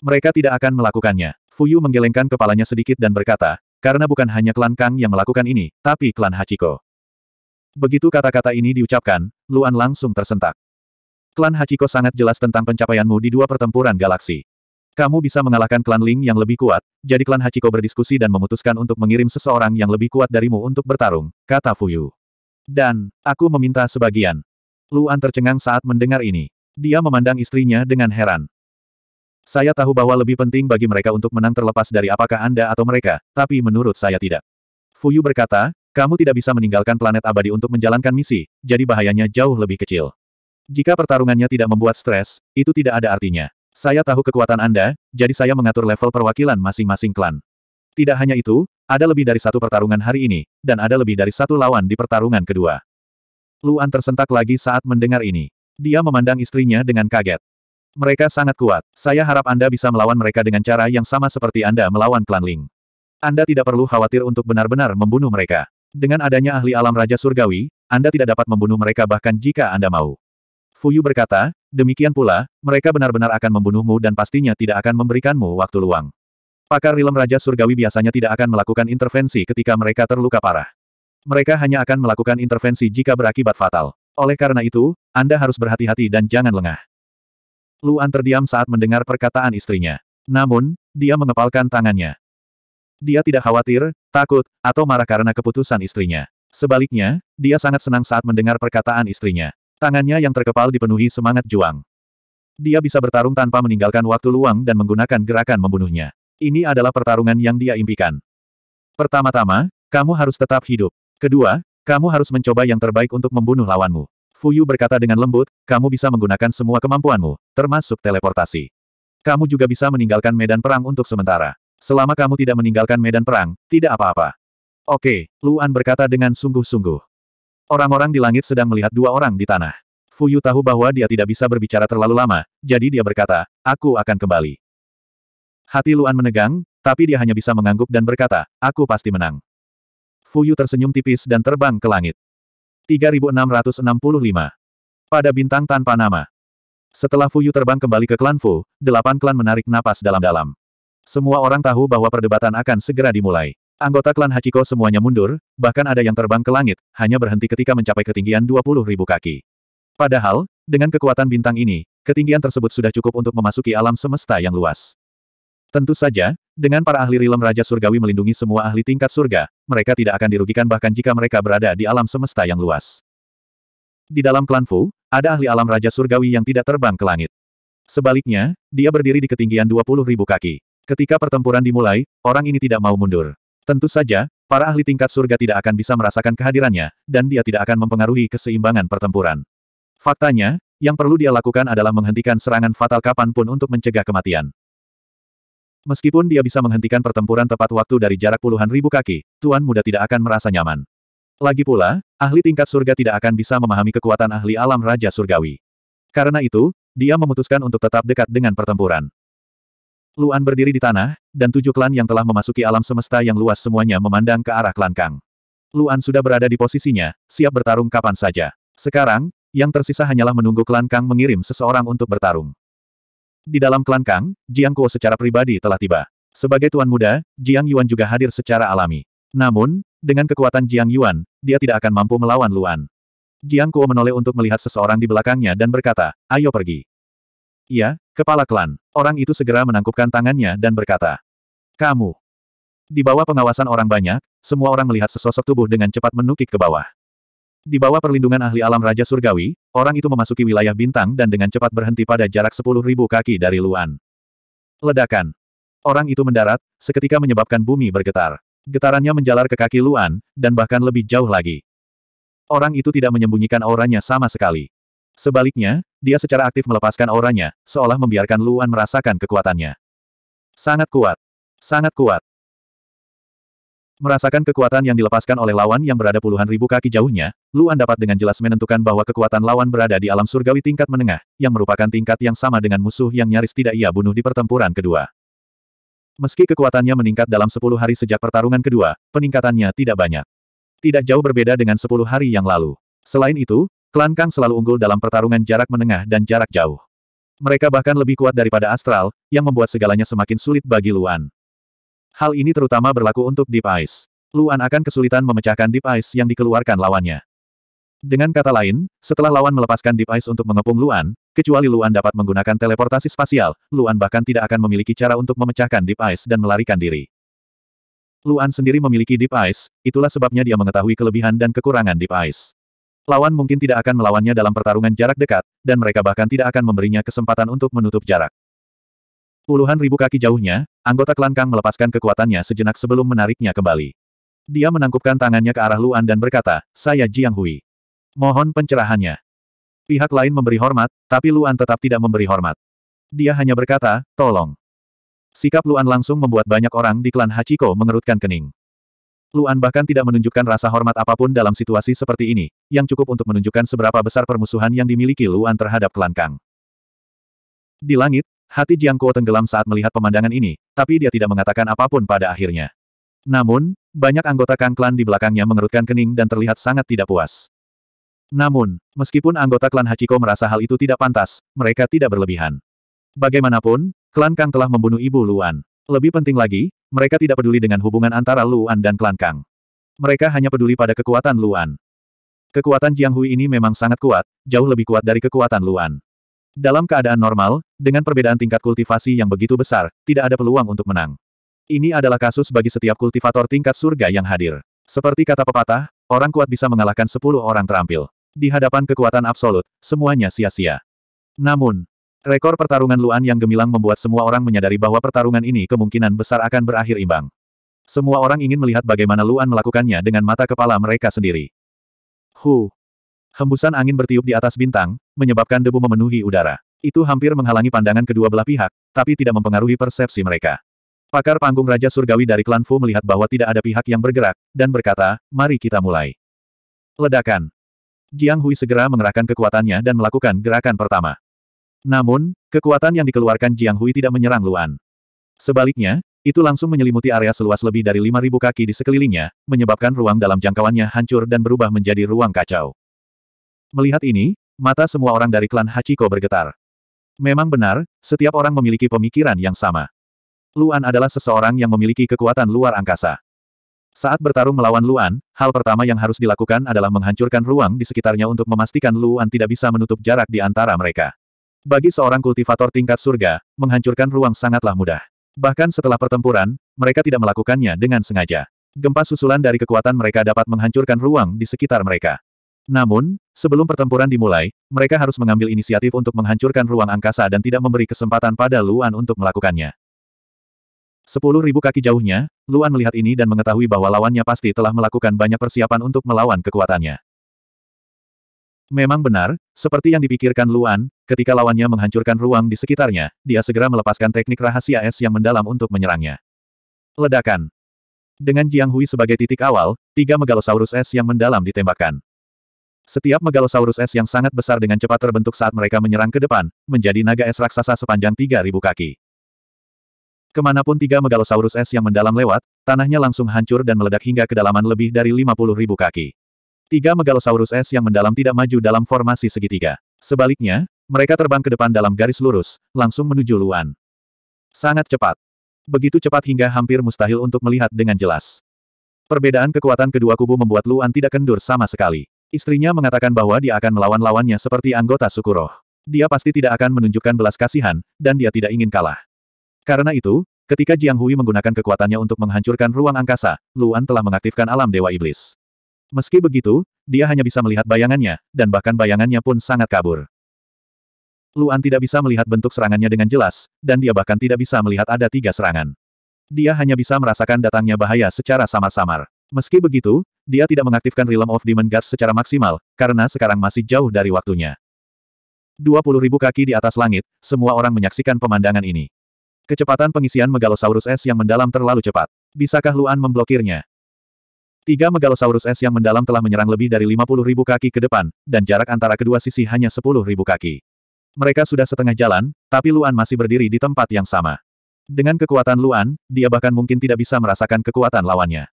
Mereka tidak akan melakukannya. Fuyu menggelengkan kepalanya sedikit dan berkata, karena bukan hanya klan Kang yang melakukan ini, tapi klan Hachiko. Begitu kata-kata ini diucapkan, Luan langsung tersentak. Klan Hachiko sangat jelas tentang pencapaianmu di dua pertempuran galaksi. Kamu bisa mengalahkan klan Ling yang lebih kuat, jadi klan Hachiko berdiskusi dan memutuskan untuk mengirim seseorang yang lebih kuat darimu untuk bertarung, kata Fuyu. Dan, aku meminta sebagian. Luan tercengang saat mendengar ini. Dia memandang istrinya dengan heran. Saya tahu bahwa lebih penting bagi mereka untuk menang terlepas dari apakah Anda atau mereka, tapi menurut saya tidak. Fuyu berkata, kamu tidak bisa meninggalkan planet abadi untuk menjalankan misi, jadi bahayanya jauh lebih kecil. Jika pertarungannya tidak membuat stres, itu tidak ada artinya. Saya tahu kekuatan Anda, jadi saya mengatur level perwakilan masing-masing klan. Tidak hanya itu, ada lebih dari satu pertarungan hari ini, dan ada lebih dari satu lawan di pertarungan kedua. Luan tersentak lagi saat mendengar ini. Dia memandang istrinya dengan kaget. Mereka sangat kuat. Saya harap Anda bisa melawan mereka dengan cara yang sama seperti Anda melawan klan Ling. Anda tidak perlu khawatir untuk benar-benar membunuh mereka. Dengan adanya ahli alam Raja Surgawi, Anda tidak dapat membunuh mereka bahkan jika Anda mau. Fuyu berkata, demikian pula, mereka benar-benar akan membunuhmu dan pastinya tidak akan memberikanmu waktu luang. Pakar Rilem Raja Surgawi biasanya tidak akan melakukan intervensi ketika mereka terluka parah. Mereka hanya akan melakukan intervensi jika berakibat fatal. Oleh karena itu, Anda harus berhati-hati dan jangan lengah. Luan terdiam saat mendengar perkataan istrinya. Namun, dia mengepalkan tangannya. Dia tidak khawatir, takut, atau marah karena keputusan istrinya. Sebaliknya, dia sangat senang saat mendengar perkataan istrinya. Tangannya yang terkepal dipenuhi semangat juang. Dia bisa bertarung tanpa meninggalkan waktu luang dan menggunakan gerakan membunuhnya. Ini adalah pertarungan yang dia impikan. Pertama-tama, kamu harus tetap hidup. Kedua, kamu harus mencoba yang terbaik untuk membunuh lawanmu. Fuyu berkata dengan lembut, kamu bisa menggunakan semua kemampuanmu, termasuk teleportasi. Kamu juga bisa meninggalkan medan perang untuk sementara. Selama kamu tidak meninggalkan medan perang, tidak apa-apa. Oke, Luan berkata dengan sungguh-sungguh. Orang-orang di langit sedang melihat dua orang di tanah. Fuyu tahu bahwa dia tidak bisa berbicara terlalu lama, jadi dia berkata, aku akan kembali. Hati Luan menegang, tapi dia hanya bisa mengangguk dan berkata, aku pasti menang. Fuyu tersenyum tipis dan terbang ke langit. 3665. Pada bintang tanpa nama. Setelah Fuyu terbang kembali ke klan Fu, delapan klan menarik napas dalam-dalam. Semua orang tahu bahwa perdebatan akan segera dimulai. Anggota klan Hachiko semuanya mundur, bahkan ada yang terbang ke langit, hanya berhenti ketika mencapai ketinggian ribu kaki. Padahal, dengan kekuatan bintang ini, ketinggian tersebut sudah cukup untuk memasuki alam semesta yang luas. Tentu saja, dengan para ahli rilem Raja Surgawi melindungi semua ahli tingkat surga, mereka tidak akan dirugikan bahkan jika mereka berada di alam semesta yang luas. Di dalam klan Fu, ada ahli alam Raja Surgawi yang tidak terbang ke langit. Sebaliknya, dia berdiri di ketinggian ribu kaki. Ketika pertempuran dimulai, orang ini tidak mau mundur. Tentu saja, para ahli tingkat surga tidak akan bisa merasakan kehadirannya, dan dia tidak akan mempengaruhi keseimbangan pertempuran. Faktanya, yang perlu dia lakukan adalah menghentikan serangan fatal kapanpun untuk mencegah kematian. Meskipun dia bisa menghentikan pertempuran tepat waktu dari jarak puluhan ribu kaki, Tuan Muda tidak akan merasa nyaman. Lagi pula, ahli tingkat surga tidak akan bisa memahami kekuatan ahli alam Raja Surgawi. Karena itu, dia memutuskan untuk tetap dekat dengan pertempuran. Luan berdiri di tanah, dan tujuh klan yang telah memasuki alam semesta yang luas semuanya memandang ke arah klan Kang. Luan sudah berada di posisinya, siap bertarung kapan saja. Sekarang, yang tersisa hanyalah menunggu klan Kang mengirim seseorang untuk bertarung. Di dalam klan Kang, Jiang Kuo secara pribadi telah tiba. Sebagai tuan muda, Jiang Yuan juga hadir secara alami. Namun, dengan kekuatan Jiang Yuan, dia tidak akan mampu melawan Luan. Jiang Kuo menoleh untuk melihat seseorang di belakangnya dan berkata, ayo pergi. Iya, kepala klan. Orang itu segera menangkupkan tangannya dan berkata, kamu. Di bawah pengawasan orang banyak, semua orang melihat sesosok tubuh dengan cepat menukik ke bawah. Di bawah perlindungan ahli alam Raja Surgawi, orang itu memasuki wilayah bintang dan dengan cepat berhenti pada jarak sepuluh ribu kaki dari Luan. Ledakan. Orang itu mendarat, seketika menyebabkan bumi bergetar. Getarannya menjalar ke kaki Luan, dan bahkan lebih jauh lagi. Orang itu tidak menyembunyikan auranya sama sekali. Sebaliknya, dia secara aktif melepaskan auranya, seolah membiarkan Luan merasakan kekuatannya. Sangat kuat. Sangat kuat. Merasakan kekuatan yang dilepaskan oleh lawan yang berada puluhan ribu kaki jauhnya, Luan dapat dengan jelas menentukan bahwa kekuatan lawan berada di alam surgawi tingkat menengah, yang merupakan tingkat yang sama dengan musuh yang nyaris tidak ia bunuh di pertempuran kedua. Meski kekuatannya meningkat dalam 10 hari sejak pertarungan kedua, peningkatannya tidak banyak. Tidak jauh berbeda dengan 10 hari yang lalu. Selain itu, klan Kang selalu unggul dalam pertarungan jarak menengah dan jarak jauh. Mereka bahkan lebih kuat daripada Astral, yang membuat segalanya semakin sulit bagi Luan. Hal ini terutama berlaku untuk Deep Eyes. Luan akan kesulitan memecahkan Deep Eyes yang dikeluarkan lawannya. Dengan kata lain, setelah lawan melepaskan Deep Eyes untuk mengepung Luan, kecuali Luan dapat menggunakan teleportasi spasial, Luan bahkan tidak akan memiliki cara untuk memecahkan Deep Eyes dan melarikan diri. Luan sendiri memiliki Deep Eyes, itulah sebabnya dia mengetahui kelebihan dan kekurangan Deep Eyes. Lawan mungkin tidak akan melawannya dalam pertarungan jarak dekat, dan mereka bahkan tidak akan memberinya kesempatan untuk menutup jarak. Puluhan ribu kaki jauhnya, anggota klan Kang melepaskan kekuatannya sejenak sebelum menariknya kembali. Dia menangkupkan tangannya ke arah Luan dan berkata, saya Jiang Hui. Mohon pencerahannya. Pihak lain memberi hormat, tapi Luan tetap tidak memberi hormat. Dia hanya berkata, tolong. Sikap Luan langsung membuat banyak orang di klan Hachiko mengerutkan kening. Luan bahkan tidak menunjukkan rasa hormat apapun dalam situasi seperti ini, yang cukup untuk menunjukkan seberapa besar permusuhan yang dimiliki Luan terhadap klan Kang. Di langit, Hati Jiang Kuo tenggelam saat melihat pemandangan ini, tapi dia tidak mengatakan apapun pada akhirnya. Namun, banyak anggota Kang Klan di belakangnya mengerutkan kening dan terlihat sangat tidak puas. Namun, meskipun anggota klan Hachiko merasa hal itu tidak pantas, mereka tidak berlebihan. Bagaimanapun, klan Kang telah membunuh ibu Luan. Lebih penting lagi, mereka tidak peduli dengan hubungan antara Luan dan klan Kang. Mereka hanya peduli pada kekuatan Luan. Kekuatan Jiang Hui ini memang sangat kuat, jauh lebih kuat dari kekuatan Luan. Dalam keadaan normal, dengan perbedaan tingkat kultivasi yang begitu besar, tidak ada peluang untuk menang. Ini adalah kasus bagi setiap kultivator tingkat surga yang hadir. Seperti kata pepatah, orang kuat bisa mengalahkan 10 orang terampil. Di hadapan kekuatan absolut, semuanya sia-sia. Namun, rekor pertarungan Luan yang gemilang membuat semua orang menyadari bahwa pertarungan ini kemungkinan besar akan berakhir imbang. Semua orang ingin melihat bagaimana Luan melakukannya dengan mata kepala mereka sendiri. Hu, Hembusan angin bertiup di atas bintang, menyebabkan debu memenuhi udara. Itu hampir menghalangi pandangan kedua belah pihak, tapi tidak mempengaruhi persepsi mereka. Pakar panggung Raja Surgawi dari klan Fu melihat bahwa tidak ada pihak yang bergerak, dan berkata, mari kita mulai. Ledakan. Jiang Hui segera mengerahkan kekuatannya dan melakukan gerakan pertama. Namun, kekuatan yang dikeluarkan Jiang Hui tidak menyerang Luan. Sebaliknya, itu langsung menyelimuti area seluas lebih dari 5.000 kaki di sekelilingnya, menyebabkan ruang dalam jangkauannya hancur dan berubah menjadi ruang kacau. Melihat ini, mata semua orang dari klan Hachiko bergetar. Memang benar, setiap orang memiliki pemikiran yang sama. Luan adalah seseorang yang memiliki kekuatan luar angkasa. Saat bertarung melawan Luan, hal pertama yang harus dilakukan adalah menghancurkan ruang di sekitarnya untuk memastikan Luan tidak bisa menutup jarak di antara mereka. Bagi seorang kultivator tingkat surga, menghancurkan ruang sangatlah mudah. Bahkan setelah pertempuran, mereka tidak melakukannya dengan sengaja. Gempa susulan dari kekuatan mereka dapat menghancurkan ruang di sekitar mereka. Namun, sebelum pertempuran dimulai, mereka harus mengambil inisiatif untuk menghancurkan ruang angkasa dan tidak memberi kesempatan pada Luan untuk melakukannya. Sepuluh ribu kaki jauhnya, Luan melihat ini dan mengetahui bahwa lawannya pasti telah melakukan banyak persiapan untuk melawan kekuatannya. Memang benar, seperti yang dipikirkan Luan, ketika lawannya menghancurkan ruang di sekitarnya, dia segera melepaskan teknik rahasia es yang mendalam untuk menyerangnya. Ledakan. Dengan Jiang Hui sebagai titik awal, tiga megalosaurus es yang mendalam ditembakkan. Setiap Megalosaurus es yang sangat besar dengan cepat terbentuk saat mereka menyerang ke depan, menjadi naga es raksasa sepanjang 3.000 kaki. Kemanapun tiga Megalosaurus es yang mendalam lewat, tanahnya langsung hancur dan meledak hingga kedalaman lebih dari 50.000 kaki. Tiga Megalosaurus es yang mendalam tidak maju dalam formasi segitiga. Sebaliknya, mereka terbang ke depan dalam garis lurus, langsung menuju Luan. Sangat cepat. Begitu cepat hingga hampir mustahil untuk melihat dengan jelas. Perbedaan kekuatan kedua kubu membuat Luan tidak kendur sama sekali. Istrinya mengatakan bahwa dia akan melawan lawannya seperti anggota suku roh. Dia pasti tidak akan menunjukkan belas kasihan, dan dia tidak ingin kalah. Karena itu, ketika Jiang Hui menggunakan kekuatannya untuk menghancurkan ruang angkasa, Luan telah mengaktifkan alam Dewa Iblis. Meski begitu, dia hanya bisa melihat bayangannya, dan bahkan bayangannya pun sangat kabur. Luan tidak bisa melihat bentuk serangannya dengan jelas, dan dia bahkan tidak bisa melihat ada tiga serangan. Dia hanya bisa merasakan datangnya bahaya secara samar-samar. Meski begitu, dia tidak mengaktifkan Realm of Demon Gods secara maksimal, karena sekarang masih jauh dari waktunya. ribu kaki di atas langit, semua orang menyaksikan pemandangan ini. Kecepatan pengisian Megalosaurus S yang mendalam terlalu cepat. Bisakah Luan memblokirnya? Tiga Megalosaurus S yang mendalam telah menyerang lebih dari ribu kaki ke depan, dan jarak antara kedua sisi hanya ribu kaki. Mereka sudah setengah jalan, tapi Luan masih berdiri di tempat yang sama. Dengan kekuatan Luan, dia bahkan mungkin tidak bisa merasakan kekuatan lawannya.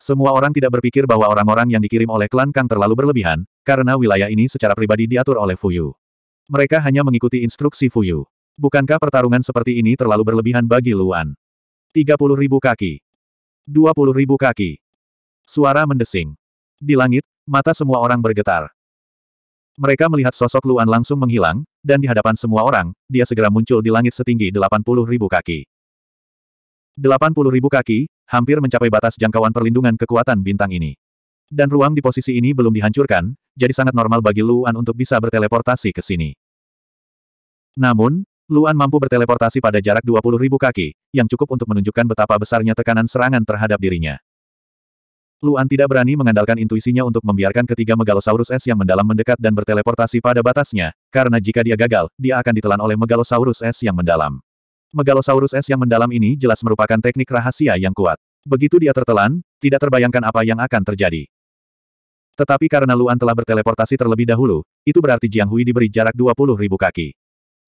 Semua orang tidak berpikir bahwa orang-orang yang dikirim oleh klan Kang terlalu berlebihan, karena wilayah ini secara pribadi diatur oleh Fuyu. Mereka hanya mengikuti instruksi Fuyu. Bukankah pertarungan seperti ini terlalu berlebihan bagi Luan? 30 ribu kaki. 20 ribu kaki. Suara mendesing. Di langit, mata semua orang bergetar. Mereka melihat sosok Luan langsung menghilang, dan di hadapan semua orang, dia segera muncul di langit setinggi 80 ribu kaki. 80 ribu kaki, hampir mencapai batas jangkauan perlindungan kekuatan bintang ini. Dan ruang di posisi ini belum dihancurkan, jadi sangat normal bagi Luan untuk bisa berteleportasi ke sini. Namun, Luan mampu berteleportasi pada jarak ribu kaki, yang cukup untuk menunjukkan betapa besarnya tekanan serangan terhadap dirinya. Luan tidak berani mengandalkan intuisinya untuk membiarkan ketiga Megalosaurus S yang mendalam mendekat dan berteleportasi pada batasnya, karena jika dia gagal, dia akan ditelan oleh Megalosaurus S yang mendalam. Megalosaurus es yang mendalam ini jelas merupakan teknik rahasia yang kuat. Begitu dia tertelan, tidak terbayangkan apa yang akan terjadi. Tetapi karena Luan telah berteleportasi terlebih dahulu, itu berarti Jiang Hui diberi jarak 20 ribu kaki.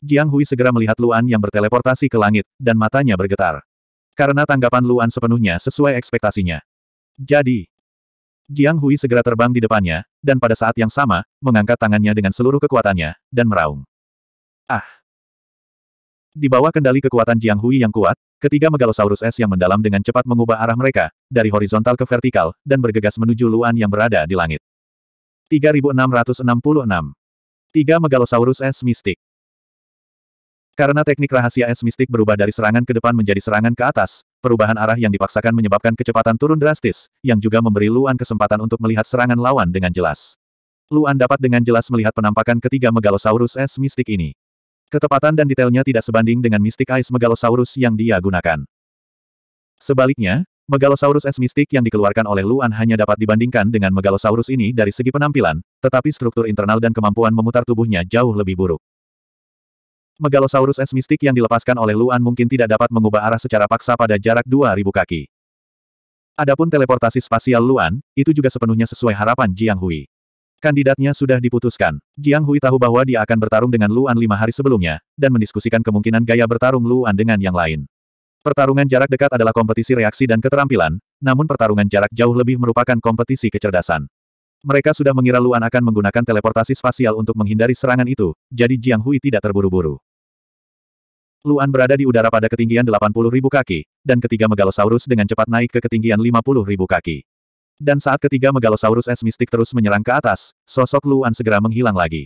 Jiang Hui segera melihat Luan yang berteleportasi ke langit, dan matanya bergetar. Karena tanggapan Luan sepenuhnya sesuai ekspektasinya. Jadi, Jiang Hui segera terbang di depannya, dan pada saat yang sama, mengangkat tangannya dengan seluruh kekuatannya, dan meraung. Ah! Di bawah kendali kekuatan Jiang Hui yang kuat, ketiga megalosaurus es yang mendalam dengan cepat mengubah arah mereka, dari horizontal ke vertikal, dan bergegas menuju Luan yang berada di langit. 3666. Tiga megalosaurus es mistik. Karena teknik rahasia es mistik berubah dari serangan ke depan menjadi serangan ke atas, perubahan arah yang dipaksakan menyebabkan kecepatan turun drastis, yang juga memberi Luan kesempatan untuk melihat serangan lawan dengan jelas. Luan dapat dengan jelas melihat penampakan ketiga megalosaurus es mistik ini. Ketepatan dan detailnya tidak sebanding dengan Mystic Ice Megalosaurus yang dia gunakan. Sebaliknya, Megalosaurus S Mystic yang dikeluarkan oleh Luan hanya dapat dibandingkan dengan Megalosaurus ini dari segi penampilan, tetapi struktur internal dan kemampuan memutar tubuhnya jauh lebih buruk. Megalosaurus S Mystic yang dilepaskan oleh Luan mungkin tidak dapat mengubah arah secara paksa pada jarak 2000 kaki. Adapun teleportasi spasial Luan, itu juga sepenuhnya sesuai harapan Jiang Hui. Kandidatnya sudah diputuskan. Jiang Hui tahu bahwa dia akan bertarung dengan Luan lima hari sebelumnya, dan mendiskusikan kemungkinan gaya bertarung Luan dengan yang lain. Pertarungan jarak dekat adalah kompetisi reaksi dan keterampilan, namun pertarungan jarak jauh lebih merupakan kompetisi kecerdasan. Mereka sudah mengira Luan akan menggunakan teleportasi spasial untuk menghindari serangan itu, jadi Jiang Hui tidak terburu-buru. Luan berada di udara pada ketinggian 80.000 kaki, dan ketiga megalosaurus dengan cepat naik ke ketinggian 50.000 kaki. Dan saat ketiga Megalosaurus es mistik terus menyerang ke atas, sosok Luan segera menghilang lagi.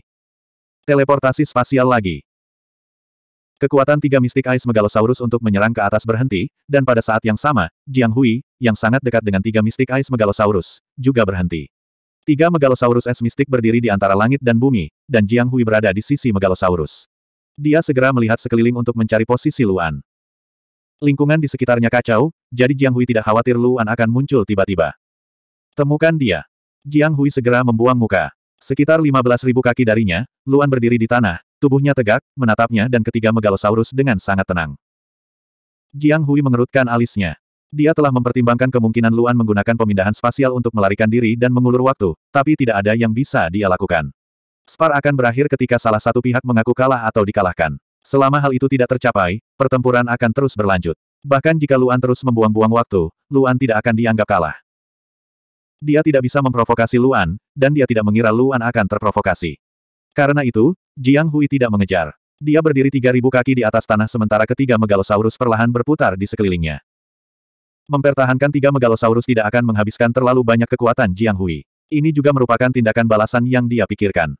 Teleportasi spasial lagi. Kekuatan tiga mistik Ais Megalosaurus untuk menyerang ke atas berhenti, dan pada saat yang sama, Jiang Hui, yang sangat dekat dengan tiga mistik Ais Megalosaurus, juga berhenti. Tiga Megalosaurus es mistik berdiri di antara langit dan bumi, dan Jiang Hui berada di sisi Megalosaurus. Dia segera melihat sekeliling untuk mencari posisi Luan. Lingkungan di sekitarnya kacau, jadi Jiang Hui tidak khawatir Luan akan muncul tiba-tiba. Temukan dia. Jiang Hui segera membuang muka. Sekitar ribu kaki darinya, Luan berdiri di tanah, tubuhnya tegak, menatapnya dan ketiga megalosaurus dengan sangat tenang. Jiang Hui mengerutkan alisnya. Dia telah mempertimbangkan kemungkinan Luan menggunakan pemindahan spasial untuk melarikan diri dan mengulur waktu, tapi tidak ada yang bisa dia lakukan. Spar akan berakhir ketika salah satu pihak mengaku kalah atau dikalahkan. Selama hal itu tidak tercapai, pertempuran akan terus berlanjut. Bahkan jika Luan terus membuang-buang waktu, Luan tidak akan dianggap kalah dia tidak bisa memprovokasi Luan, dan dia tidak mengira Luan akan terprovokasi. Karena itu, Jiang Hui tidak mengejar. Dia berdiri 3.000 kaki di atas tanah sementara ketiga megalosaurus perlahan berputar di sekelilingnya. Mempertahankan tiga megalosaurus tidak akan menghabiskan terlalu banyak kekuatan Jiang Hui. Ini juga merupakan tindakan balasan yang dia pikirkan.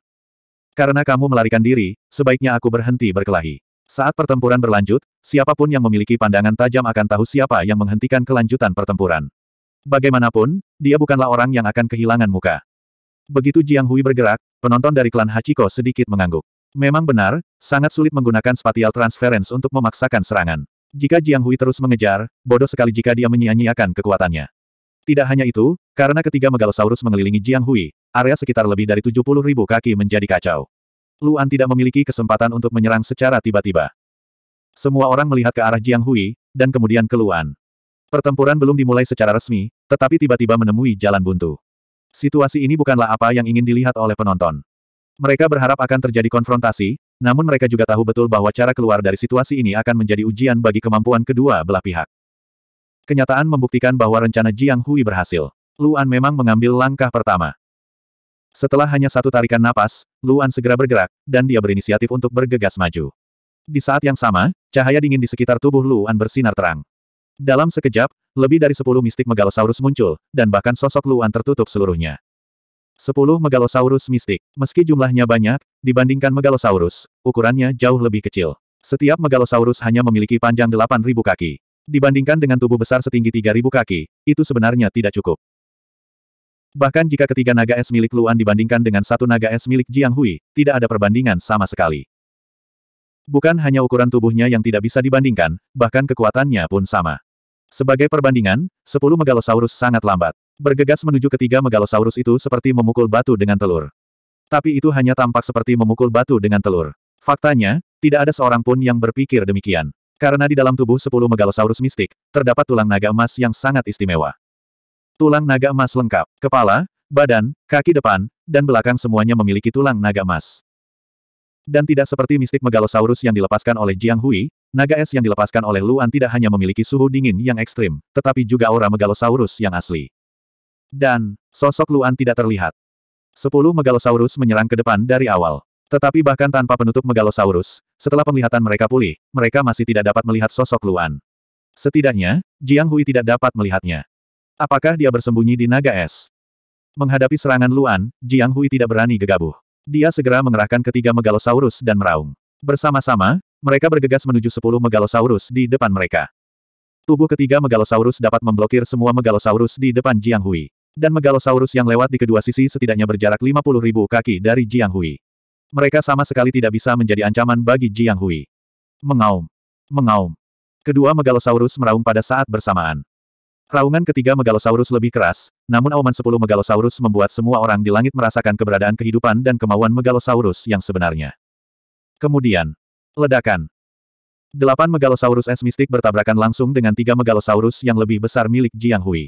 Karena kamu melarikan diri, sebaiknya aku berhenti berkelahi. Saat pertempuran berlanjut, siapapun yang memiliki pandangan tajam akan tahu siapa yang menghentikan kelanjutan pertempuran. Bagaimanapun, dia bukanlah orang yang akan kehilangan muka. Begitu Jiang Hui bergerak, penonton dari klan Hachiko sedikit mengangguk. Memang benar, sangat sulit menggunakan spatial transference untuk memaksakan serangan. Jika Jiang Hui terus mengejar, bodoh sekali jika dia menyia-nyiakan kekuatannya. Tidak hanya itu, karena ketiga megalosaurus mengelilingi Jiang Hui, area sekitar lebih dari 70 ribu kaki menjadi kacau. Luan tidak memiliki kesempatan untuk menyerang secara tiba-tiba. Semua orang melihat ke arah Jiang Hui, dan kemudian ke Luan. Pertempuran belum dimulai secara resmi, tetapi tiba-tiba menemui jalan buntu. Situasi ini bukanlah apa yang ingin dilihat oleh penonton. Mereka berharap akan terjadi konfrontasi, namun mereka juga tahu betul bahwa cara keluar dari situasi ini akan menjadi ujian bagi kemampuan kedua belah pihak. Kenyataan membuktikan bahwa rencana Jiang Hui berhasil. Luan memang mengambil langkah pertama. Setelah hanya satu tarikan napas, Luan segera bergerak, dan dia berinisiatif untuk bergegas maju. Di saat yang sama, cahaya dingin di sekitar tubuh Luan bersinar terang. Dalam sekejap, lebih dari sepuluh mistik megalosaurus muncul, dan bahkan sosok Luan tertutup seluruhnya. Sepuluh megalosaurus mistik, meski jumlahnya banyak, dibandingkan megalosaurus, ukurannya jauh lebih kecil. Setiap megalosaurus hanya memiliki panjang delapan ribu kaki. Dibandingkan dengan tubuh besar setinggi tiga ribu kaki, itu sebenarnya tidak cukup. Bahkan jika ketiga naga es milik Luan dibandingkan dengan satu naga es milik Jiang Hui, tidak ada perbandingan sama sekali. Bukan hanya ukuran tubuhnya yang tidak bisa dibandingkan, bahkan kekuatannya pun sama. Sebagai perbandingan, 10 megalosaurus sangat lambat. Bergegas menuju ketiga megalosaurus itu seperti memukul batu dengan telur. Tapi itu hanya tampak seperti memukul batu dengan telur. Faktanya, tidak ada seorang pun yang berpikir demikian. Karena di dalam tubuh 10 megalosaurus mistik, terdapat tulang naga emas yang sangat istimewa. Tulang naga emas lengkap, kepala, badan, kaki depan, dan belakang semuanya memiliki tulang naga emas. Dan tidak seperti mistik megalosaurus yang dilepaskan oleh Jiang Hui, Naga es yang dilepaskan oleh Luan tidak hanya memiliki suhu dingin yang ekstrim, tetapi juga aura megalosaurus yang asli. Dan, sosok Luan tidak terlihat. Sepuluh megalosaurus menyerang ke depan dari awal. Tetapi bahkan tanpa penutup megalosaurus, setelah penglihatan mereka pulih, mereka masih tidak dapat melihat sosok Luan. Setidaknya, Jiang Hui tidak dapat melihatnya. Apakah dia bersembunyi di naga es? Menghadapi serangan Luan, Jiang Hui tidak berani gegabah. Dia segera mengerahkan ketiga megalosaurus dan meraung. Bersama-sama, mereka bergegas menuju sepuluh megalosaurus di depan mereka. Tubuh ketiga megalosaurus dapat memblokir semua megalosaurus di depan Jiang Hui. Dan megalosaurus yang lewat di kedua sisi setidaknya berjarak 50 ribu kaki dari Jiang Hui. Mereka sama sekali tidak bisa menjadi ancaman bagi Jiang Hui. Mengaum. Mengaum. Kedua megalosaurus meraung pada saat bersamaan. Raungan ketiga megalosaurus lebih keras, namun auman sepuluh megalosaurus membuat semua orang di langit merasakan keberadaan kehidupan dan kemauan megalosaurus yang sebenarnya. Kemudian, Ledakan. Delapan megalosaurus es mistik bertabrakan langsung dengan tiga megalosaurus yang lebih besar milik Jiang Hui.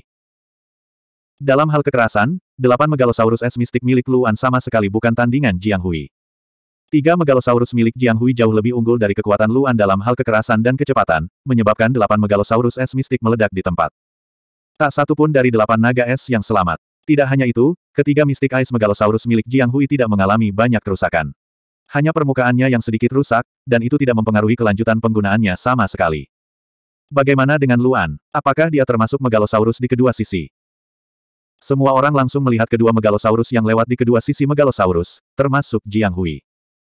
Dalam hal kekerasan, delapan megalosaurus es mistik milik Luan sama sekali bukan tandingan Jiang Hui. Tiga megalosaurus milik Jiang Hui jauh lebih unggul dari kekuatan Luan dalam hal kekerasan dan kecepatan, menyebabkan delapan megalosaurus es mistik meledak di tempat. Tak satu pun dari delapan naga es yang selamat. Tidak hanya itu, ketiga mistik ais megalosaurus milik Jiang Hui tidak mengalami banyak kerusakan. Hanya permukaannya yang sedikit rusak, dan itu tidak mempengaruhi kelanjutan penggunaannya sama sekali. Bagaimana dengan Luan? Apakah dia termasuk megalosaurus di kedua sisi? Semua orang langsung melihat kedua megalosaurus yang lewat di kedua sisi megalosaurus, termasuk Jiang Hui.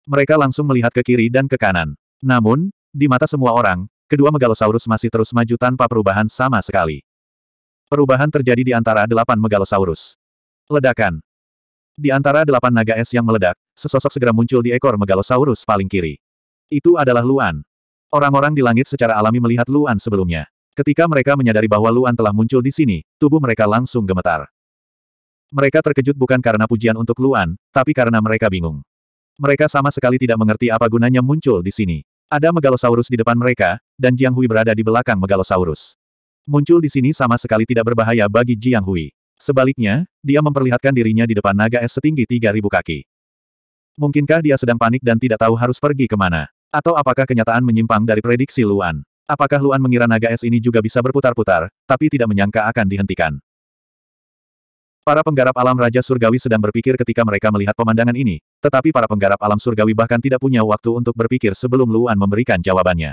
Mereka langsung melihat ke kiri dan ke kanan. Namun, di mata semua orang, kedua megalosaurus masih terus maju tanpa perubahan sama sekali. Perubahan terjadi di antara delapan megalosaurus. Ledakan, di antara delapan naga es yang meledak, sesosok segera muncul di ekor Megalosaurus paling kiri. Itu adalah Luan. Orang-orang di langit secara alami melihat Luan sebelumnya. Ketika mereka menyadari bahwa Luan telah muncul di sini, tubuh mereka langsung gemetar. Mereka terkejut bukan karena pujian untuk Luan, tapi karena mereka bingung. Mereka sama sekali tidak mengerti apa gunanya muncul di sini. Ada Megalosaurus di depan mereka, dan Jiang Hui berada di belakang Megalosaurus. Muncul di sini sama sekali tidak berbahaya bagi Jiang Hui. Sebaliknya, dia memperlihatkan dirinya di depan naga es setinggi 3.000 kaki. Mungkinkah dia sedang panik dan tidak tahu harus pergi kemana? Atau apakah kenyataan menyimpang dari prediksi Luan? Apakah Luan mengira naga es ini juga bisa berputar-putar, tapi tidak menyangka akan dihentikan? Para penggarap alam Raja Surgawi sedang berpikir ketika mereka melihat pemandangan ini, tetapi para penggarap alam Surgawi bahkan tidak punya waktu untuk berpikir sebelum Luan memberikan jawabannya.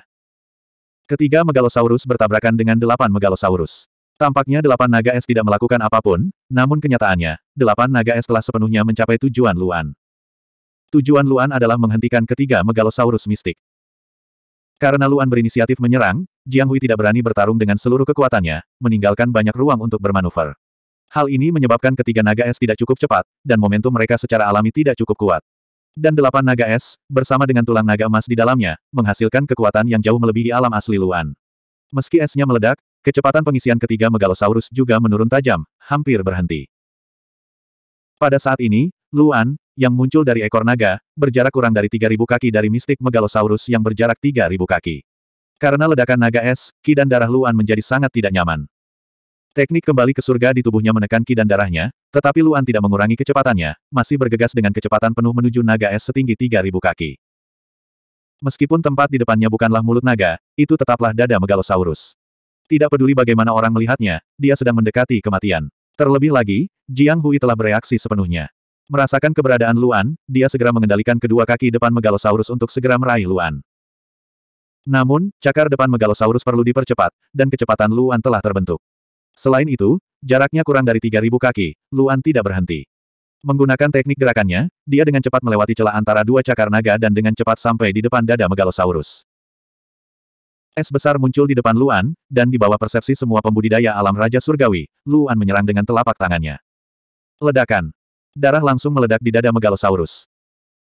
Ketiga Megalosaurus bertabrakan dengan delapan Megalosaurus. Tampaknya delapan naga es tidak melakukan apapun, namun kenyataannya, delapan naga es telah sepenuhnya mencapai tujuan Luan. Tujuan Luan adalah menghentikan ketiga megalosaurus mistik. Karena Luan berinisiatif menyerang, Jiang Hui tidak berani bertarung dengan seluruh kekuatannya, meninggalkan banyak ruang untuk bermanuver. Hal ini menyebabkan ketiga naga es tidak cukup cepat, dan momentum mereka secara alami tidak cukup kuat. Dan delapan naga es, bersama dengan tulang naga emas di dalamnya, menghasilkan kekuatan yang jauh melebihi alam asli Luan. Meski esnya meledak, Kecepatan pengisian ketiga Megalosaurus juga menurun tajam, hampir berhenti. Pada saat ini, Luan, yang muncul dari ekor naga, berjarak kurang dari 3.000 kaki dari mistik Megalosaurus yang berjarak 3.000 kaki. Karena ledakan naga es, ki dan darah Luan menjadi sangat tidak nyaman. Teknik kembali ke surga di tubuhnya menekan ki dan darahnya, tetapi Luan tidak mengurangi kecepatannya, masih bergegas dengan kecepatan penuh menuju naga es setinggi 3.000 kaki. Meskipun tempat di depannya bukanlah mulut naga, itu tetaplah dada Megalosaurus. Tidak peduli bagaimana orang melihatnya, dia sedang mendekati kematian. Terlebih lagi, Jiang Hui telah bereaksi sepenuhnya. Merasakan keberadaan Luan, dia segera mengendalikan kedua kaki depan Megalosaurus untuk segera meraih Luan. Namun, cakar depan Megalosaurus perlu dipercepat, dan kecepatan Luan telah terbentuk. Selain itu, jaraknya kurang dari 3.000 kaki, Luan tidak berhenti. Menggunakan teknik gerakannya, dia dengan cepat melewati celah antara dua cakar naga dan dengan cepat sampai di depan dada Megalosaurus. Es besar muncul di depan Luan, dan di bawah persepsi semua pembudidaya alam Raja Surgawi, Luan menyerang dengan telapak tangannya. Ledakan. Darah langsung meledak di dada Megalosaurus.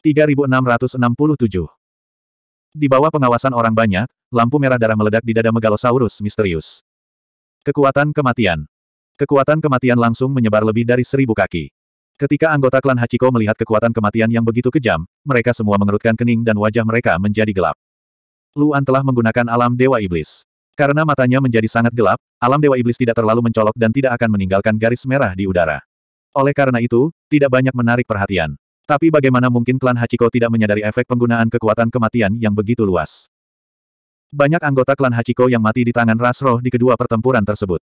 3667. Di bawah pengawasan orang banyak, lampu merah darah meledak di dada Megalosaurus misterius. Kekuatan kematian. Kekuatan kematian langsung menyebar lebih dari seribu kaki. Ketika anggota klan Hachiko melihat kekuatan kematian yang begitu kejam, mereka semua mengerutkan kening dan wajah mereka menjadi gelap. Luan telah menggunakan alam Dewa Iblis. Karena matanya menjadi sangat gelap, alam Dewa Iblis tidak terlalu mencolok dan tidak akan meninggalkan garis merah di udara. Oleh karena itu, tidak banyak menarik perhatian. Tapi bagaimana mungkin klan Hachiko tidak menyadari efek penggunaan kekuatan kematian yang begitu luas? Banyak anggota klan Hachiko yang mati di tangan Rasroh di kedua pertempuran tersebut.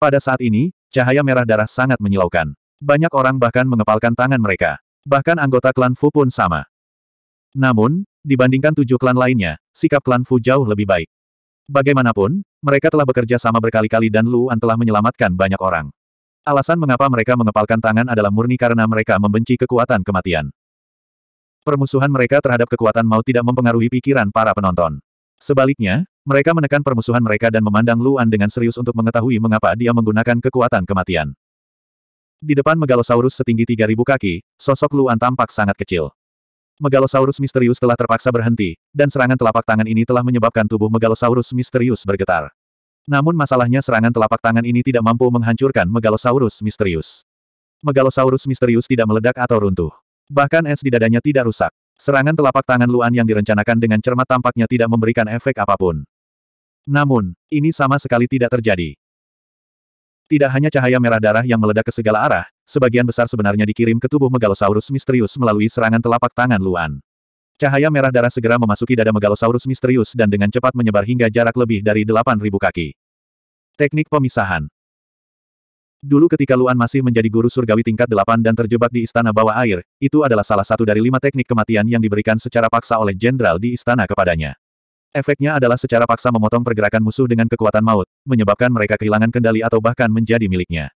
Pada saat ini, cahaya merah darah sangat menyilaukan. Banyak orang bahkan mengepalkan tangan mereka. Bahkan anggota klan Fu pun sama. Namun, dibandingkan tujuh klan lainnya, sikap klan Fu jauh lebih baik. Bagaimanapun, mereka telah bekerja sama berkali-kali dan Luan telah menyelamatkan banyak orang. Alasan mengapa mereka mengepalkan tangan adalah murni karena mereka membenci kekuatan kematian. Permusuhan mereka terhadap kekuatan mau tidak mempengaruhi pikiran para penonton. Sebaliknya, mereka menekan permusuhan mereka dan memandang Luan dengan serius untuk mengetahui mengapa dia menggunakan kekuatan kematian. Di depan megalosaurus setinggi 3000 kaki, sosok Luan tampak sangat kecil. Megalosaurus misterius telah terpaksa berhenti, dan serangan telapak tangan ini telah menyebabkan tubuh Megalosaurus misterius bergetar. Namun masalahnya serangan telapak tangan ini tidak mampu menghancurkan Megalosaurus misterius. Megalosaurus misterius tidak meledak atau runtuh. Bahkan es di dadanya tidak rusak. Serangan telapak tangan Luan yang direncanakan dengan cermat tampaknya tidak memberikan efek apapun. Namun, ini sama sekali tidak terjadi. Tidak hanya cahaya merah darah yang meledak ke segala arah, sebagian besar sebenarnya dikirim ke tubuh Megalosaurus misterius melalui serangan telapak tangan Luan. Cahaya merah darah segera memasuki dada Megalosaurus misterius dan dengan cepat menyebar hingga jarak lebih dari 8.000 kaki. Teknik pemisahan Dulu ketika Luan masih menjadi guru surgawi tingkat 8 dan terjebak di istana bawah air, itu adalah salah satu dari lima teknik kematian yang diberikan secara paksa oleh jenderal di istana kepadanya. Efeknya adalah secara paksa memotong pergerakan musuh dengan kekuatan maut, menyebabkan mereka kehilangan kendali atau bahkan menjadi miliknya.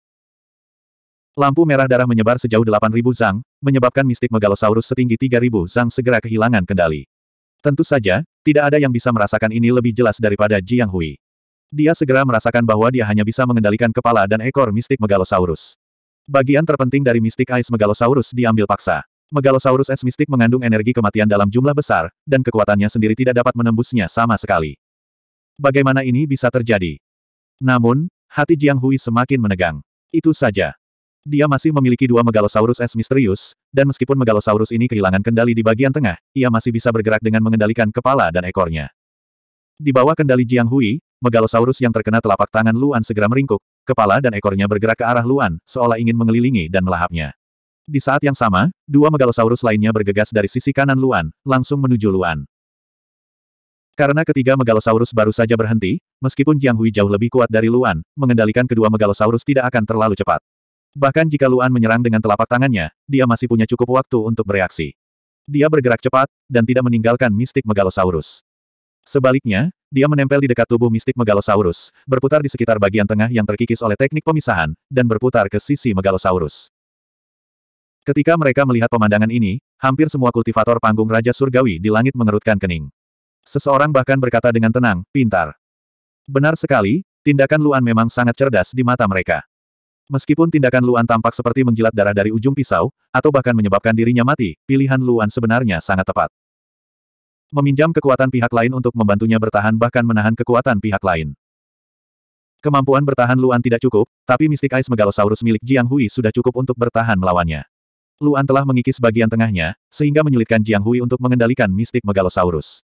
Lampu merah darah menyebar sejauh 8.000 zang, menyebabkan mistik megalosaurus setinggi 3.000 zang segera kehilangan kendali. Tentu saja, tidak ada yang bisa merasakan ini lebih jelas daripada Jiang Hui. Dia segera merasakan bahwa dia hanya bisa mengendalikan kepala dan ekor mistik megalosaurus. Bagian terpenting dari mistik Ice Megalosaurus diambil paksa. Megalosaurus es mistik mengandung energi kematian dalam jumlah besar, dan kekuatannya sendiri tidak dapat menembusnya sama sekali. Bagaimana ini bisa terjadi? Namun, hati Jiang Hui semakin menegang. Itu saja. Dia masih memiliki dua megalosaurus es misterius, dan meskipun megalosaurus ini kehilangan kendali di bagian tengah, ia masih bisa bergerak dengan mengendalikan kepala dan ekornya. Di bawah kendali Jiang Hui, megalosaurus yang terkena telapak tangan Luan segera meringkuk, kepala dan ekornya bergerak ke arah Luan, seolah ingin mengelilingi dan melahapnya. Di saat yang sama, dua megalosaurus lainnya bergegas dari sisi kanan Luan, langsung menuju Luan. Karena ketiga megalosaurus baru saja berhenti, meskipun Jiang Hui jauh lebih kuat dari Luan, mengendalikan kedua megalosaurus tidak akan terlalu cepat. Bahkan jika Luan menyerang dengan telapak tangannya, dia masih punya cukup waktu untuk bereaksi. Dia bergerak cepat, dan tidak meninggalkan mistik Megalosaurus. Sebaliknya, dia menempel di dekat tubuh mistik Megalosaurus, berputar di sekitar bagian tengah yang terkikis oleh teknik pemisahan, dan berputar ke sisi Megalosaurus. Ketika mereka melihat pemandangan ini, hampir semua kultivator panggung Raja Surgawi di langit mengerutkan kening. Seseorang bahkan berkata dengan tenang, pintar. Benar sekali, tindakan Luan memang sangat cerdas di mata mereka. Meskipun tindakan Luan tampak seperti menjilat darah dari ujung pisau, atau bahkan menyebabkan dirinya mati, pilihan Luan sebenarnya sangat tepat. Meminjam kekuatan pihak lain untuk membantunya bertahan bahkan menahan kekuatan pihak lain. Kemampuan bertahan Luan tidak cukup, tapi mistik Ice Megalosaurus milik Jiang Hui sudah cukup untuk bertahan melawannya. Luan telah mengikis bagian tengahnya, sehingga menyulitkan Jiang Hui untuk mengendalikan mistik Megalosaurus.